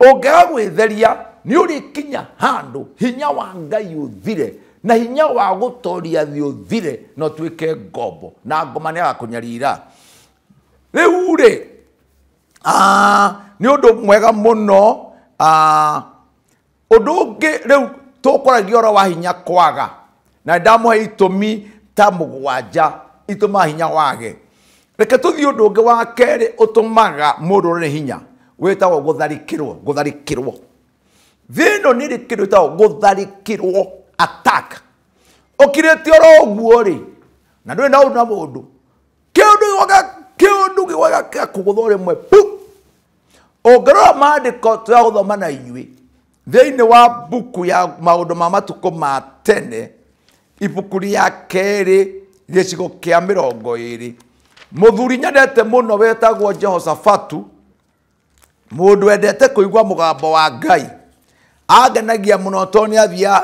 ungiaga gwitheria ni urikinya handu hinya wa ngai uthire na hinya wa gutoria thi uthire na tuike ngombo na ngoma ni agakunyarira riu ri ni undu mwega muno undu ungi riu tukwaragia oro wa hinya kwaga na ndamuhe itumi ta mugwanja ituma hinya wage reke tuthie undu ungi wa keri utumaga mundu ni hinya witagwo gutharikirwo gutharikirwo vino nä rä kä ndå gå tharä rwo attack okirä te oro guori guo rä na ndå na å na må ndå kä ndå gä waga kå gå rä mwe pu å ngä rora mandä ko tå gå thoma na inyuä thä inä wa buku ya maå ndå ma matukå ma tene ibuku rĩa kerĩ gĩcigo kĩa mĩrongo ĩrĩ mũthuri nyendete mũno wetagwo jehoshafatu mũndũ endete kũigua mũgambo wa ngai angenagia mũno tondũ nĩ athia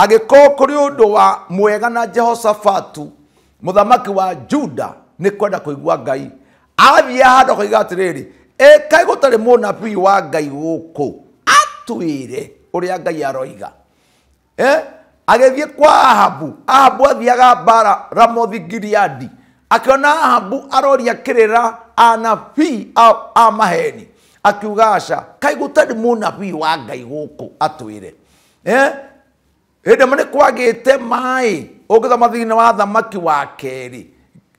agĩkorwo kũrĩ ũndũ wa mwega na jehoshafatu mũthamaki wa juda nĩ kwenda kũigua ngai athia handũ akoiga atĩrĩrĩ ĩkai gũtarĩ mũnabii wa ngai gũkũ atwĩre ũrĩa ngai aroiga eh? agethie kwa ahabu ahabu athiaga bara ramothi giriadi akiona ahabu aroria kirira anabii a maheni akiugaca kai kaigu tari munabii wa ngai guku atwire eh hindi mani kwagite mai ungithoma thiini wa thamaki wa keri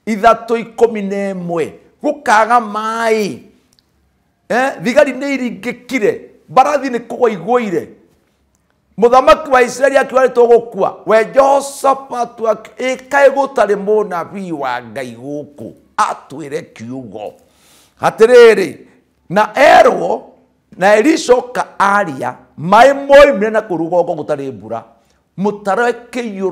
ithatu ikumi na imwe gukaga mai eh thigari ni iringikire barathi ni kugwa igwaire muthamaki wa isiraeli akiwarä two gå kua we josaphat ä kaä gå tarä må wa ngai gå kå atwä re kiugo atä na erwo na elicoka aria maä moimire na kå rugongo mbura må taro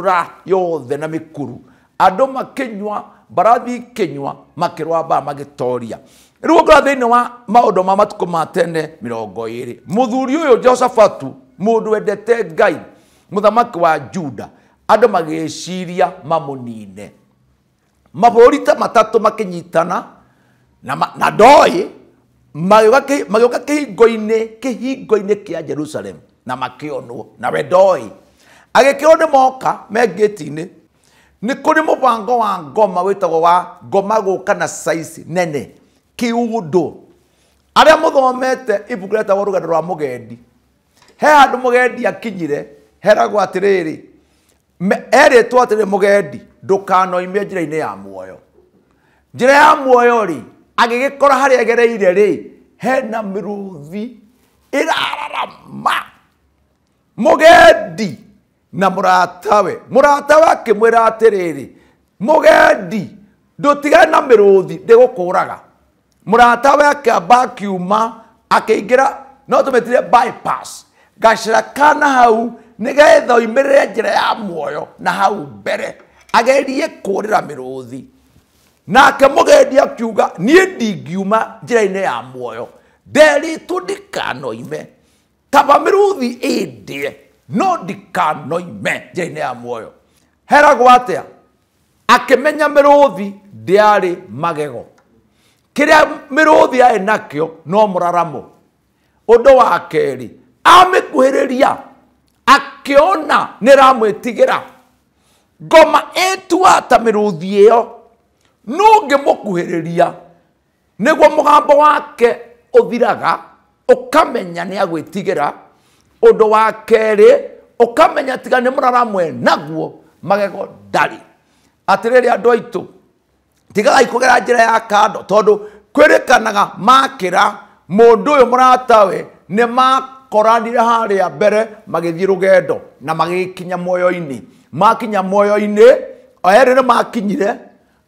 ra yothe na mä kuru andå makä nyua mbarathi ikä magitoria makä rwa mbaa magä toria thä wa maå ma matukå ma tene mä rongo ä må thuri å josafatu må ndå wendete ngai må thamaki wa juda andå magä ciria mamå nine mabå ri ta matatå makä nyitana na ndoä magä å ka kä hingo-inä kä hingo-inä kä a jerusalem na makä onwo nawe ndoä agä kä rwo nä moka mengäti-inä nä kå rä må bango wa ngoma wä tagwo wa ngoma gå ka na saici nene kä å ndå arä a må thomete ibuku rä rwa må gendi he handå må gendi akinyire heragwo atä rä rä erä two atä rä må gendi ndå kanoime njä ra-inä ya muoyo njä ra ya muoyo rä agä gä kora harä egereire rä hena mä rũthi ä rararama må gendi na må ratawe må ratawe akä mwä ra atä rä rä må gendi ndå tigane na mä rũthi ndä gå kå raga må ratawe akä amba akiuma akä ingä ra no tå mä tire bypass gacira kana hau nigetha imirire njira ya muoyo na hau mbere agerie kurira miruthi nake mugendi akiuga nie ndingiuma njira ine ya muoyo nderitwo ndikanoime taba miruthi ĩndie no ime njira ine ya muoyo heragwo atĩa akĩmenya miruthi ndĩarĩ magego kĩrĩa miruthi arĩ nakĩo no muraramo ũndũ wa keri amekuhĩrĩria akĩona nĩramwĩtigĩra ngoma ĩtua ta mĩrũthi ĩyo nũngĩmũkuhĩrĩria nĩguo mũgambo wake ũthiraga ũkamenya nĩ agwĩtigĩra ũndũ wa kerĩ ũkamenya tiga nĩ mũraramwe naguo magego ndarĩ atĩrĩrĩ andũ aitũ tigagai kũgera njĩra ya kando tondũ kwĩrĩkanaga makĩra mũndũ ũyũ mũratawe nĩ mak koranire haria mbere magithii rugendo na magikinya moyo-ini makinya moyo-ini erä nä makinyire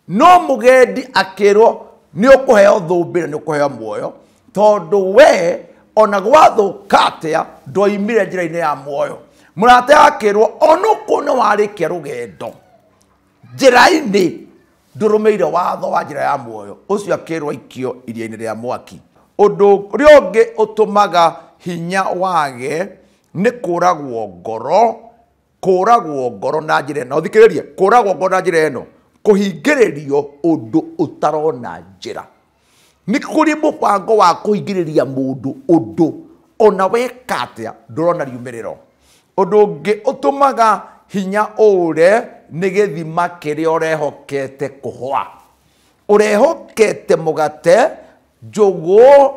no mugendi akirwo nä å kå ni thå mbä ra nä å kå muoyo tondå we ona gwathå ka atä a ndoimire njä ra-inä ya muoyo må rate akä rwo ona kå nä warä kia rå gendo njä ra-inä ndå rå mä ire watho wa njä ra ya muoyo å cio akä rwo ikio iria-inä rä a mwaki å ndå rä å ngä å tå maga hinya wage nä kå ragwo ngoro kå ragwo ngoro na njä ra ä no thikä rä rie kå ragwo ngoro na njä ra ä no kå hingä rä rio å ndå å tarona njä ra nä kå rä må bango wa kå hingä rä ria må ndå å ndå ona weka atä a ndå rona riumä rä ro å ndå å ngä å tå maga hinya å re nä gä thima kä rä a å rehokete kå hoa å rehokete må gate njå gå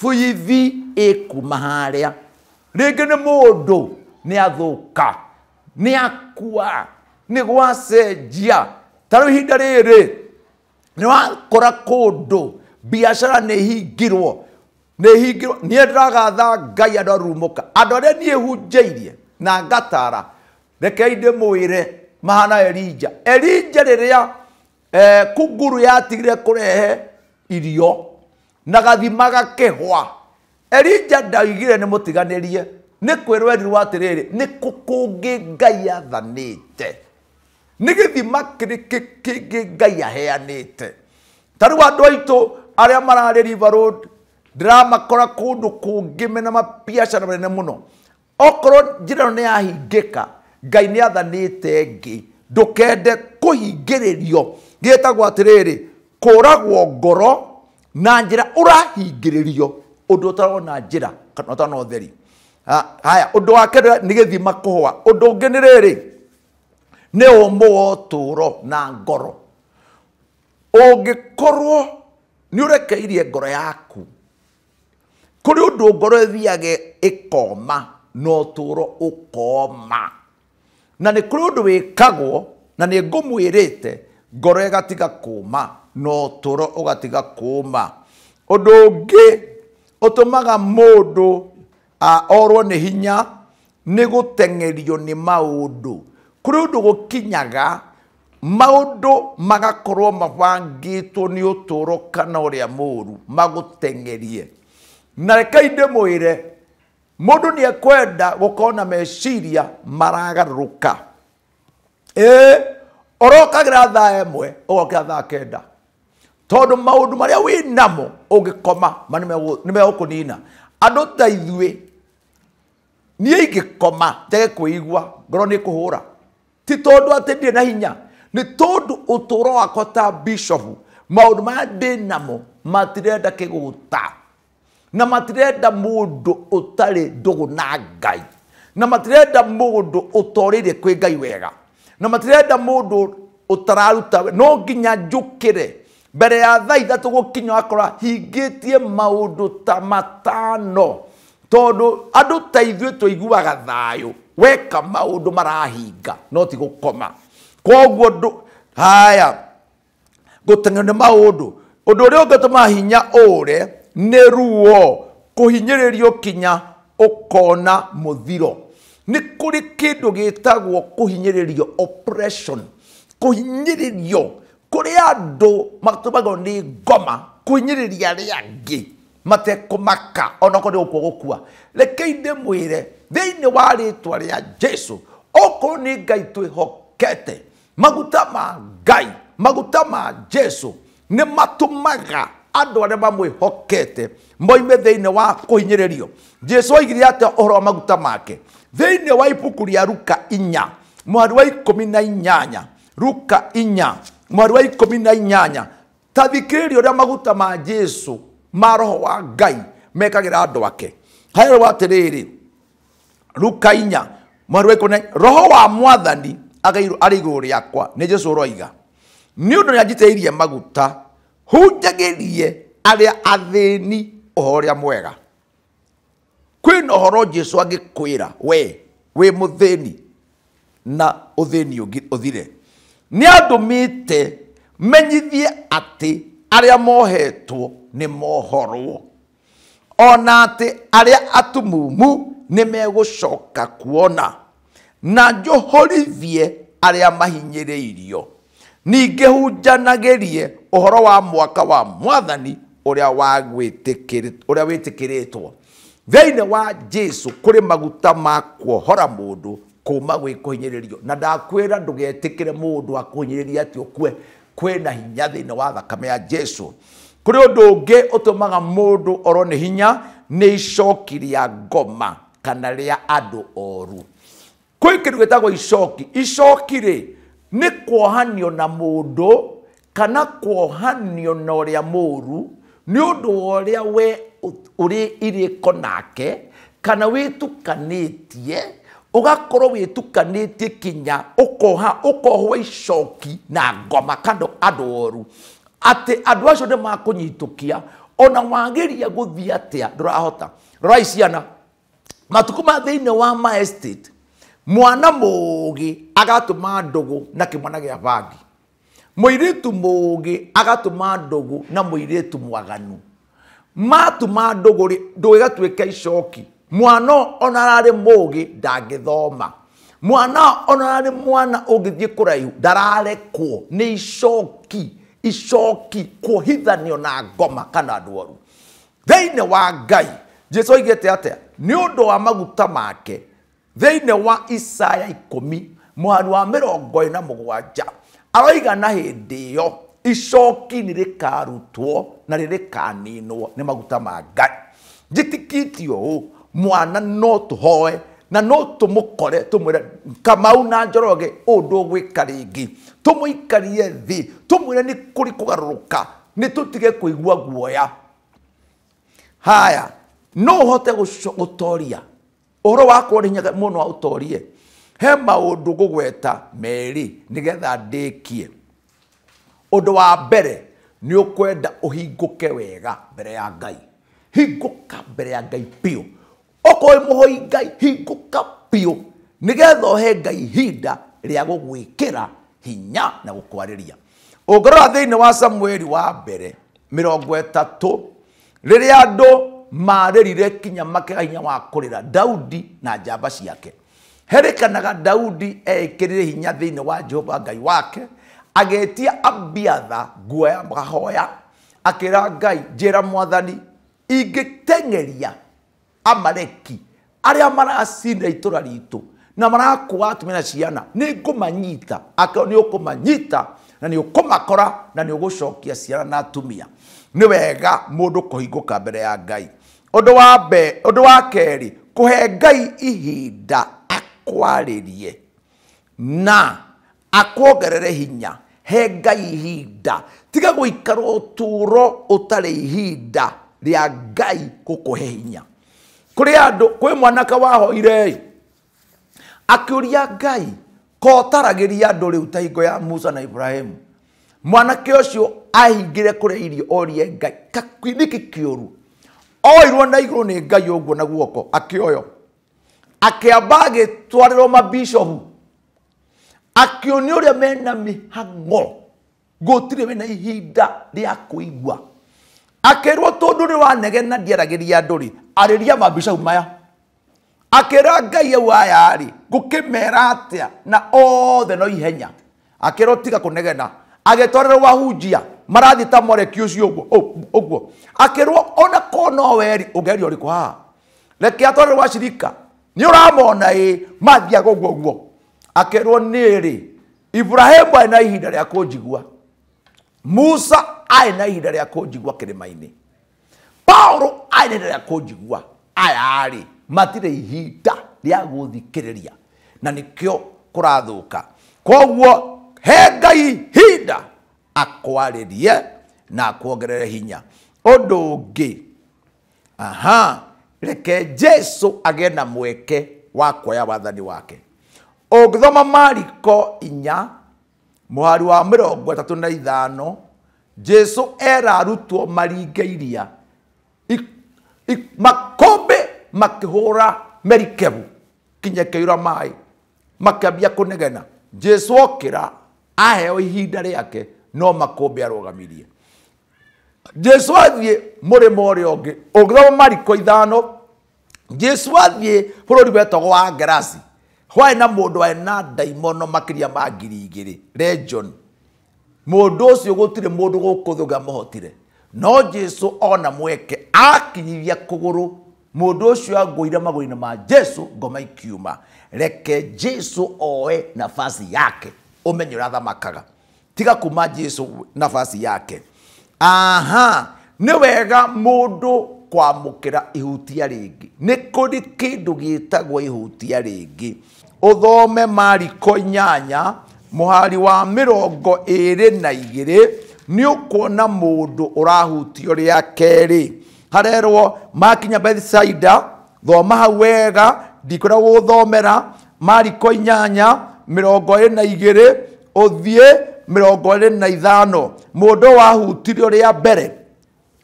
buithi ikuma haria rĩngĩ nĩ mũndũ ni athũka ni akua ni gwacenjia ta rĩu ihinda rĩrĩ nĩ wakora kũndũ biacara nĩ hingirwo nĩ hingirwo niĩ ndĩragatha ngai andũ arumũka andũ arĩa niĩ hunjĩirie na ngatara rekei ndĩmwĩre mahana elija elija rĩrĩa eh, kunguru yatigire kũrehe irio na gathima gakĩhwa elija ndaugire nĩ mũtiganĩrie nĩ kwĩrwo erirwo atĩrĩrĩ nĩ kũ kũngĩ ngai athanĩte nĩ gĩthima kĩrĩkĩ kĩngĩ ngai aheanĩte ta rĩu andũ aitũ arĩa mararĩ river road ndĩramakora kũndũ kũngĩ mena mabiacara manene mũno okorwo njĩra ĩno nĩ yahingĩka ngai nĩ athanĩte ngĩ ndũkende kũhingĩrĩrio gĩtagwo atĩrĩrĩ kũragwo ngoro na njira urahingiririo undu utarona njira kana å theri haya ndå wake nä gä thima kå hwa å ndå å ngä nä rä rä nä å må wa å tå ro na ngoro å ngä korwo nä å rekeirie ngoro yaku kå rä å ndå ngoro ä thiage ä koma na å tå ro å koma na nä kå rä å ndå wä kagwo na nä ngå mwä rä te ngoro ä gatiga kå ma no toro ugatiga kuma undu otomaga utumaga a orwo nä hinya nä gå teng'erio nä maå ndå kå rä å ndå gå kinyaga maå ndå magakorwo mabangä two nä å tå ro kana å rä a ru magå teng'erie na reka inde mwä re må ndå nä ekwenda gå korwo meciria maragarå ka ä ra thaa ä mwe å gokä ra thaa kenda tondu maundu maria wi namo megå ma nina andå ta ithuĩ niĩ igua tege nä kå hå ra ti tondå atä ndirĩ na hinya å tå ũtũũro wakwa ta bishofu ndå maya ndĩ namo matirenda ta na matirenda mũndũ ũtarĩ ndũgũ na ngai na matirenda mũndũ ũtorĩire kwä ngai wega na matirenda å tararuta no nginya njũkĩre mbere ya thaa ithatå gå kinya akora hingä tie maå ndå ta matano tondå andå ta ithuä tå iguaga thayå weka maå ndå marahinga no tigå koma koguo ndå haya gå tengerwo nä maå ndå å ndå å rä a å ngä tå ma hinya å re nä ruo kå hinyä rä rio kinya å kona må thiro nä kå rä kä ndå gä tagwo kå hinyä rä rio kå hinyä rä rio kuria andu matumaga ni ngoma kunyiriria aria angi matekumaka ona ko ni gukua rekei ndimwire thiini wa ritwa ria jesu okorwo ni ngai twihokete maguta ma ngai maguta ma jesu ni matumaga andå arä a mamwä hokete moime thä inä wa kå hinyä rä rio jesu aigire atä å horo wa maguta make thä inä wa ibuku ruka inya mwari wa ikå mi na inyanya ruka inya mwari wa ikumi na inyanya tathikiriria uria maguta ma jesu ma roho wa ngai ra andå ake harerwo rä ruka inya mwari wa ikumi roho wa mwathani arä igå rĩakwa nä jesu roiga nä å ndå nä anjitĩirie maguta hunjagĩrie arĩa athĩni a mwega å ũhoro jesu angĩkwĩra we wĩ mũthĩni na ũthĩni ũthire nä andå te menyithie atä arä a mohetwo nä mohorwo ona atä arä a atumumu nä megå coka kuona na njå horithie arä a mahinyä rä irio ningä hunjanagä rie å horo wa mwaka wa mwathani å rä a wä tä kä rä two thä inä wa jesu kå rä maguta ma kuohora må ndå kuma gwä kå hinyä rä rio na ndakwä ra ndå getä kä re må ndå akå hinyä rä ria atä å kue kwä na hinya thä inä wa thakame ya jesu kå rä å ndå å ngä å tå maga må ndå oro nä hinya nä icoki rä a ngoma kana rä a andå oru kwä kä ndå gä tagwo icoki icoki rä nä kuohanio na må ndå kana kuohanio na å rä a må ru nä å ndå wa å rä a we å rä irä ko nake kana wä tukanä tie ugakorwo wĩtukanĩtie kinya ũkoha ũkohwo icoki na ngoma kando andũ oru atĩ andũ acio nĩ makũnyitũkia ona wageria gũthiĩ atĩa ndũrahota rorai ciana matuku ma thĩinĩ wa ma estate mwana mũũgĩ agatũma ndũgũ na kĩmwana gĩa bangi mũirĩtu mũũgĩ agatũma ndũgũ na tu mwaganu matuma ndũgũ rĩ ndũgĩgatuĩka icoki mwana ona ararä må gä ndangä thoma mwana ona rari mwana å ngä thiä kå raihu ndararekwo nä icoki icoki kuhithanio na ngoma kana ndworu thĩinĩ wa ngai jesu igete ate ni ũndũ wa maguta make thĩinĩ wa isaya ikomi mwana wa mĩrongo ina na aroiga aroigana hindi yo icoki ni rĩkarutwo na rĩrĩkaninwo ni maguta ma ngai jitikiti ũũ mwana no tuhoe na no tumukore tumwire kamau na njoroge undu kå rä kå thi tumwire ni kuri tå ni tutige igua guoya haya no hote gutoria uhoro wakwo ni nyaga muno utorie he maundu gugweta meri nigetha å undu wa mbere ni hingå ke wega mbere ya ngai ka mbere ya ngai biå okorwo wä må hoi ngai hingå ka biå nä getha he ngai ihinda rä a gå gwä kä ra hinya na gå kwarä ria å ngä rora thä wa samueli wa mbere mä rongo ätatå rä rä a andå marä rire kinya makega hinya wa kå rä ra daudi na njamba ciake kanaga daudi ekä rä hinya thä inä wa jehova ngai wake agetia abiatha nguoya mahoya akä ra ngai njä ra mwathani ingä teng'eria amareki aria maracinda itura ritu na marakwa na ciana ni ngumanyita akao ni ukumanyita na ni ukumakora na ni ugucokia ciana na atumia ni wega mundu kuhinguka mbere ya ngai undu wa mbe undu wa keri ngai ihinda akwaririe na akwongerere hinya he ngai ihinda tiga guikara uturo utari ihinda ria ngai gukuhe hinya kuri andu kwi mwanake wahoire akiuria ngai kotaragiria andu riu ta ya musa na ibrahimu mwanake ucio ahingire kure irio orie ngai gakuiniki kiuru oirwo na iguru ni ngai uguo na guoko akioyo akiamba agitwarirwo mabishobu akionio uria mena mihango gutire mena ihinda ria kuigua akirwo tondu ni wanegena ndiaragiria andu ri ria mambicau maya akĩra ngai au aya rĩ ngũkĩmera atĩa na othe no ihenya akĩra tiga kũnegena agĩtwarĩrwo wahunjia marathiä ta moreki å ũguo ũguo akĩrwo ona korwo no weri ũgeria ũrĩkũ haha reke atwarĩrwo wa cirika nĩ ũramona ĩ mathiaga ũguo ũguo akĩrwo nĩrĩ ibrahimu arĩ na ihinda kå njigua musa arĩ na ihinda kä rä ma-inä Paulo aenderea kunjigua aya rĩ matirĩ ihinda rĩa gũthikĩrĩria na nĩkĩo kũrathũka koguo he ngai ihinda akwarĩrie na akuongerere hinya ũndũ ũngĩ aha reke jesu agĩe na mweke wa kuoya wathani wake ũngĩthoma mariko inya muhari wa mirongo ĩtatũ na ithano jesu era arutwo maringe iria makombe makihura merikebu kinya keira mai makabia kunegena jesu okira aheo ihinda riake no makombe arugamirie jesu athie murimo uria ungi ungithoma mariko ithano jesu athie bururi wetagwo wa ngerasi hwaĩ na mũndũ warĩ na ndaimono makĩria ma ngiri igĩrĩ region mũndũ ũcio gũtirĩ mũndũ gũkũthũga mũhotire no jesu ona mweke akinyithia kuguru mundu ucio anguire magũrũ ma jesu ngoma ikiuma reke jesu oe nafasi yake umenye ũrathamakaga tiga kuma jesu nafasi yake aha ni wega mũndũ kwamũkĩra ihutia rĩngĩ nĩ kũrĩ kĩndũ gĩtagwo ihutia ringi uthome mariko inyanya muhari wa mirongo ĩrĩ na igĩrĩ nä å kuona må ndå å rahutio rä a kerä harerwo makinya bethisaida thoma hau wega ndikå gå thomera mariko inyanya mä rongo ä na igä rä å thiä mä rongo ä na ithano må ndå å rä a mbere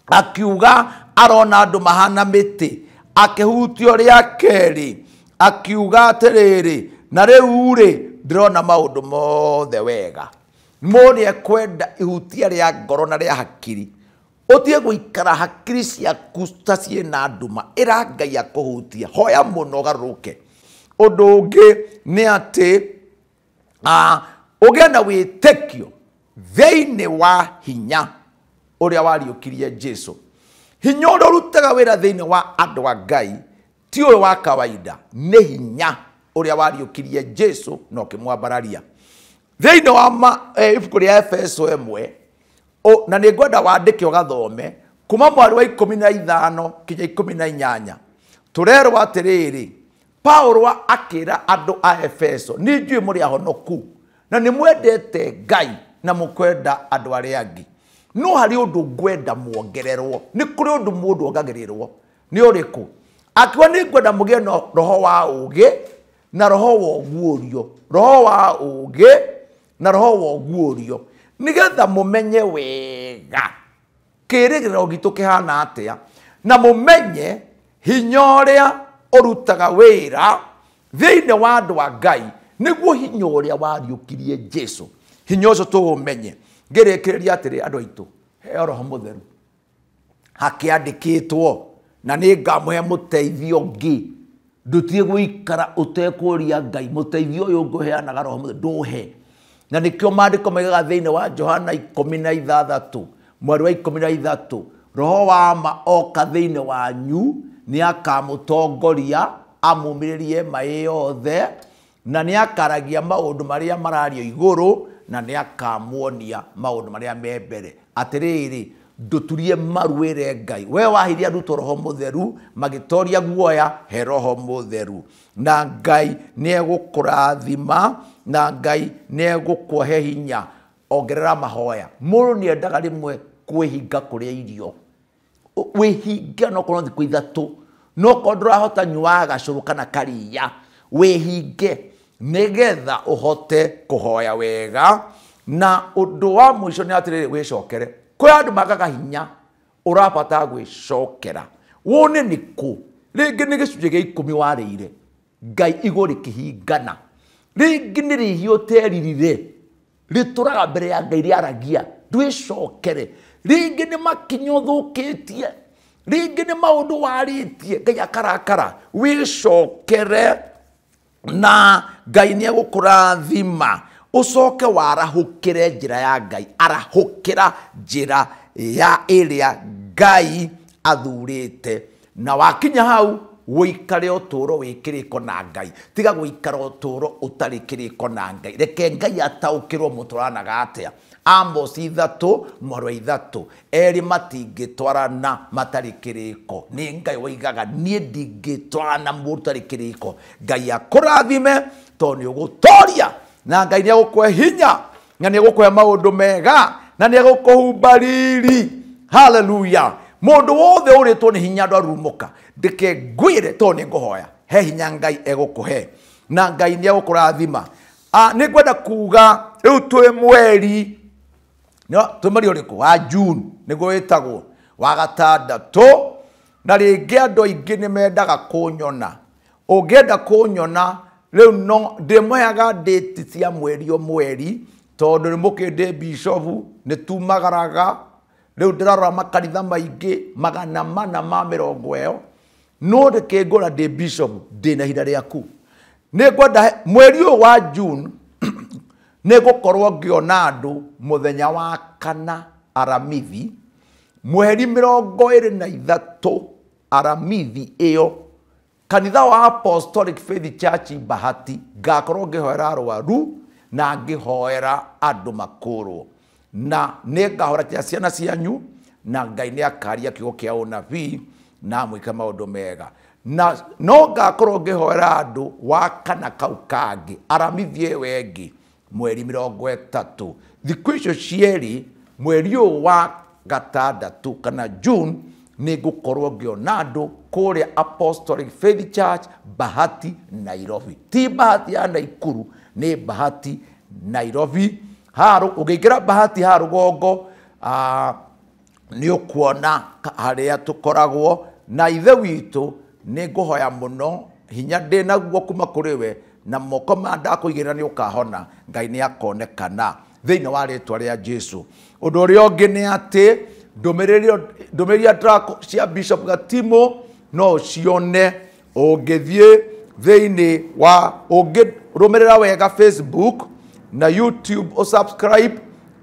akiuga arona andå mahana mä tä akĩhutio rĩa kerĩ akiuga rä na ndä rona maå ndå mothe wega må rä ekwenda ihutia rä a ngoro na rä a hakiri å tie gå ikara hakiri ciaku ta ciä na nduma ä ra ngai akå hutia hoya må no garå ke å ndå å ngä nä atä å na wä tä thä-inä wa hinya å rä a wariå kirie jesu hinya å rä a å rutaga wä ra thä wa andå a ngai ti å yå wa kawaida nä hinya å rä a wariå kirie jesu na å kä mwambararia thä wa ma eh, ibuku rä a efeso ĩmwe na nä ngwenda å gathome kuma mwarä wa ikå mi na ithano kinya ikå mi na inyanya tå rerwo atä rä rä paålå akä ra andå a efeso nä njuä må rä ahonoku na nä mwendete ngai na må kwenda andå arä angä no harä å ndå ngwenda mwongererwo nä kå rä å ndå må ndå ongagä rä rwo nä å rä kå akiwa nä ngwenda må gä roho wa å gä na roho wa å guå rio roho wa å gä na roho wa guorio nigetha mumenye wega kirigiro gituke hana atia na mumenye hinya uria urutaga wira thiini wa andu a ngai niguo hinya uria wariukirie jesu hinya ucio tuumenye ngirikireria atiri andu aitu heo roho mutheru hakiandikitwo na ni ngamuhe muteithio ngi ndutie guikara utekũria ngai muteithio uyu nguheanaga roho mutheru nduhe na nikio maandiko maigaga thiini wa johana ikumi na ithathatu mweri wa ikumi na ithatu roho wa ma oka thiini wanyu ni akamutongoria amumiririe mai yothe na ni akaragia maundu maria marario iguru na ni akamuonia maundu maria me mbere atiriri nduturie maruire ngai we wahiri arutwo roho mutheru magitoria guoya he roho mutheru na ngai ni thima na ngai egå he hinya ongerera mahoya mundu ni endaga rimwe kwihinga kuria irio wihinge nokorwo thiku ithatu nokorwo ndurahota nyua rå kana kariya å hote uhote hoya wega na ndå wa mwico ni wä cokere kå andå magaga hinya å rabatara gwä cokera wone nä kå rĩngĩ nä gä cunjä gä ikå mi warä ire ngai igå rä kä hingana rĩngĩ nä rä hiå teririre rä tå raga mbere ya ngai rä aragia ndwä cokere rĩngĩ nä makinya å thå kä tie rĩngĩ nä maå ndå warä tie ngai akarakara wä cokere na ngai nä egå kå rathima ucoke warahukire njira ya ngai arahukira njira ya iria ngai athurite na wakinya hau wikare uturo wi kiriko na ngai tiga gwikara uturo utari kiriko na ngai reke ngai ataukirwo muturanaga atia amos ithatu mwaro ithatu eri matingitwarana matari kiriko ni ngai waigaga nie ndingitwarana mutari kiriko ngai akurathime to ni ugutoria na ngai nä egå hinya na nä egå kå he maå ndå mega na nä egå kå humba riri haleluya må ndå wothe å rä two nä hinya andå arumå ka ndä ke re nä ngå hoya he hinya ngai egå kå he na ngai nä egå kå rathima ah, nä ngwenda kuga rä u twä mweri twä mweri å rä kå wa june nä guo wä tagwo wa gatandatå na rä ngä andå aingä nä mendaga kå nyona å ngä enda kå nyona rä u no ndä moyaga ndä ti cia mweri o mweri tondå nä må kä ndä nä tumagaraga rä u ndä rarora makanitha maingä magana mana ma mä rongo ä yo no ndä kä ngå ra ndä ndä na ihinda rä aku nä ngwenda mweri å wa june (clears throat) nä gå korwo ngä ona andå må thenya wa kana aramithi mweri mä rongo ä rä na ithatå aramithi ä yo kanitha wa apostolic faith church bahati ngakorwo ngä arwaru na ngihoera andu makurwo na nä ngahorakia ciana cianyu na ngai nä akaria kiugo kä a ånabii na mwike maå ndå mega na no ngakorwo hoera andu wa kana kau kangä aramithi ä wengä mweri mä rongo ätatå thikå icio cierä mweri å wa gatandatå kana june ngä ona andå kuria apostolic faith church bahati nairobi ti bahati ya naikuru ni bahati nairobi haru ugiingira bahati ha gongo ah, nä å kuona harä a tå koragwo na ithe witå nä ngå hoya må no hinya ndä naguo kuma kå rä we na moko ma ndakå igä rä ra nä å kahona ngai nä akonekana thä inä wa rä twa rä a jesu å ndå å rä a å ngä nä atä ndomereria track cia bishop gatimo no cione ũngĩthiĩ thĩinĩ wa ũngĩrũmĩrĩra wega facebook na youtube subscribe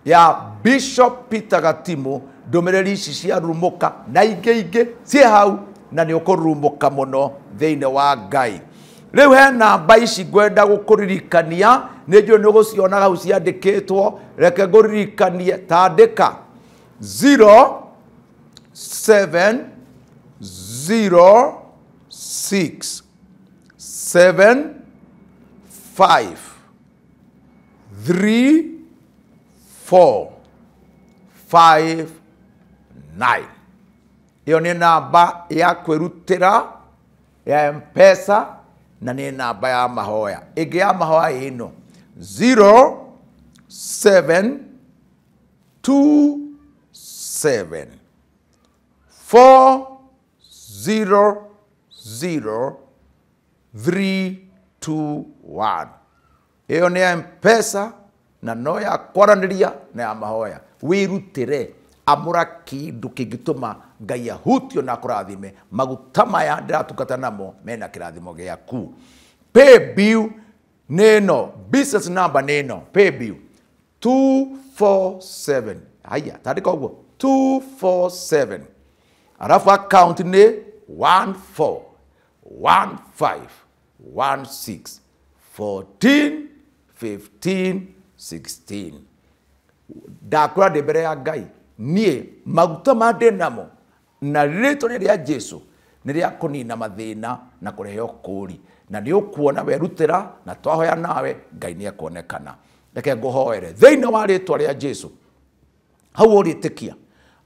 ya bishop peter gatimo ndũmĩrĩri ici ciarumũka na ingĩ ingĩ ciĩ hau na nĩ ũkũrumũka mũno thĩinĩ wa ngai rĩu he namba ici ngwenda gũkũririkania nĩ njũĩ nĩ ũgũcionaga hau ciandĩkĩtwo reke ngũririkanie tandĩka 0, 7, 0, 6, 7, 5, 3, 4, 5, 9. Iyo ni namba ya kwirutira ya Mpesa na ni namba ya mahoya. Ingi ya mahoya ino 0 7 2 seven four zero zero three two one iyo ya mpesa na no ya kwaranĩria na ya mahoya wĩrutĩre amũra kĩndũ kĩngĩtũma ngai ahutio na kũrathime maguta maya ndĩratungata namo mena kĩrathimo gĩaku paybill nĩ ĩno business number nĩ ĩno paybill 247 haya tandĩka ũguo two four seven alafu akaunti ni one four one five one six fourteen fifteen sixteen ndakora ndĩ mbere ya ngai niĩ maguta ma ndĩ namo na rĩtwa nĩ rĩa jesu nĩ rĩa kũnina mathĩna na kũrehe ũkũũri na nĩ ũkuona werutĩra na twahoya nawe ngai nĩ ekuonekana reke ngũhoere thĩinĩ wa rĩtwa rĩa jesu hau ũrĩtĩkia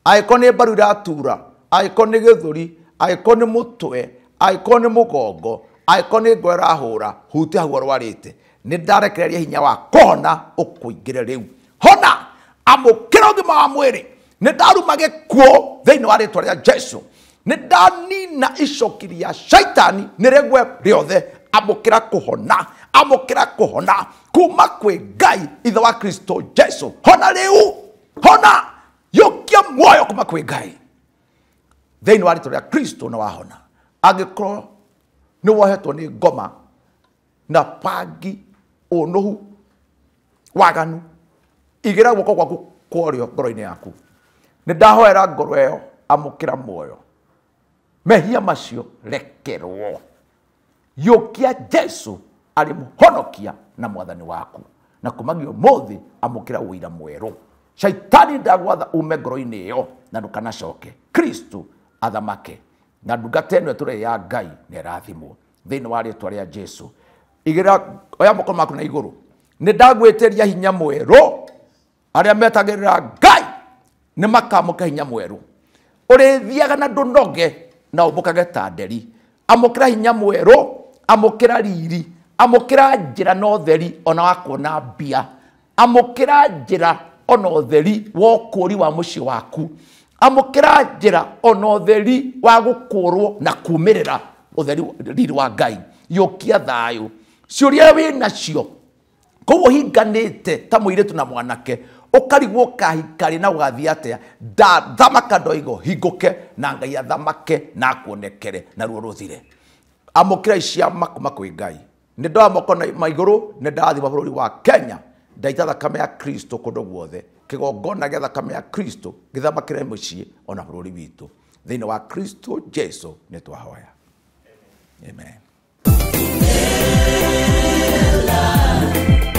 angĩkorwo nĩ mbaru iratura angĩkorwo nĩ gĩthũri angĩkorwo nĩ mũtwe angĩkorwo nĩ mũgongo angĩkorwo nĩ ngo ĩrahũra huti hau arwarĩte nĩ ndarekereria hinya wa kũhona ũkũingĩre rĩu hona amũkĩra ũgima wa mwĩrĩ nĩ ndaruma gĩkuũ thĩinĩ wa rĩtwa rĩa jesu nĩ ndanina icoki rĩa shaitani nĩ rĩgwe rĩothe amũkĩra kũhona amũkĩra kũhona kuma kwĩ ngai ithe wa kristo jesu hona rĩu hona yũkia muoyo kuma kwä ngai thä inä wa ritå rä a kristo nä wahona korwo nä wohetwo nä ngoma na pangi å hu waganu igä ra guoko gwaku kwa rä o ngoro-inä yaku nä ndahoera ngoro ä yo amå kä ra muoyo mehia macio rekerwo yokia jesu arä må honokia na mwathani waku na kumagio må thä amå kä ra wå ira mwerå shaitani ndagwatha ume ngoro-inĩ ĩyo na ndũkanacoke kristu athamake na ndungata ĩno ĩtũre ya ngai na thä thĩinĩ wa rĩtwa rĩa jesu igĩra oya moko maku na igũrũ nĩ ndagwĩtĩria hinya mwerũ arĩa metagĩrĩra ngai makamå makamũka hinya rä thiaga na noge na kage ta nderi amũkĩra hinya mwerũ amũkĩra riri amũkĩra njĩra na ũtheri ona wakuona mbia amũkĩra njĩra ona theri wa ũkũũri wa mũciĩ waku amukira njĩra ona theri wa gũkũũrwo na kumĩrĩra utheri riri wa ngai yũkia thayũ ciũria wĩ nacio koguo hinganĩte ta mũirĩtu na mwanake ũkarigwo kahikarĩ na atia da thamaka ndoigo hingũke na ngai athamake na akuonekere naruo rũthire amũkĩra icia maku makwĩ ngai nĩ ndoa moko na maigũrũ nĩ ndathiĩ mabũrũri wa kenya ndaita thakame ya kristo kundu guothe kigongona gia thakame ya kristo githamakire mucii ona bururi witu thiini wa kristo jesu ni twahoya amen, amen. amen.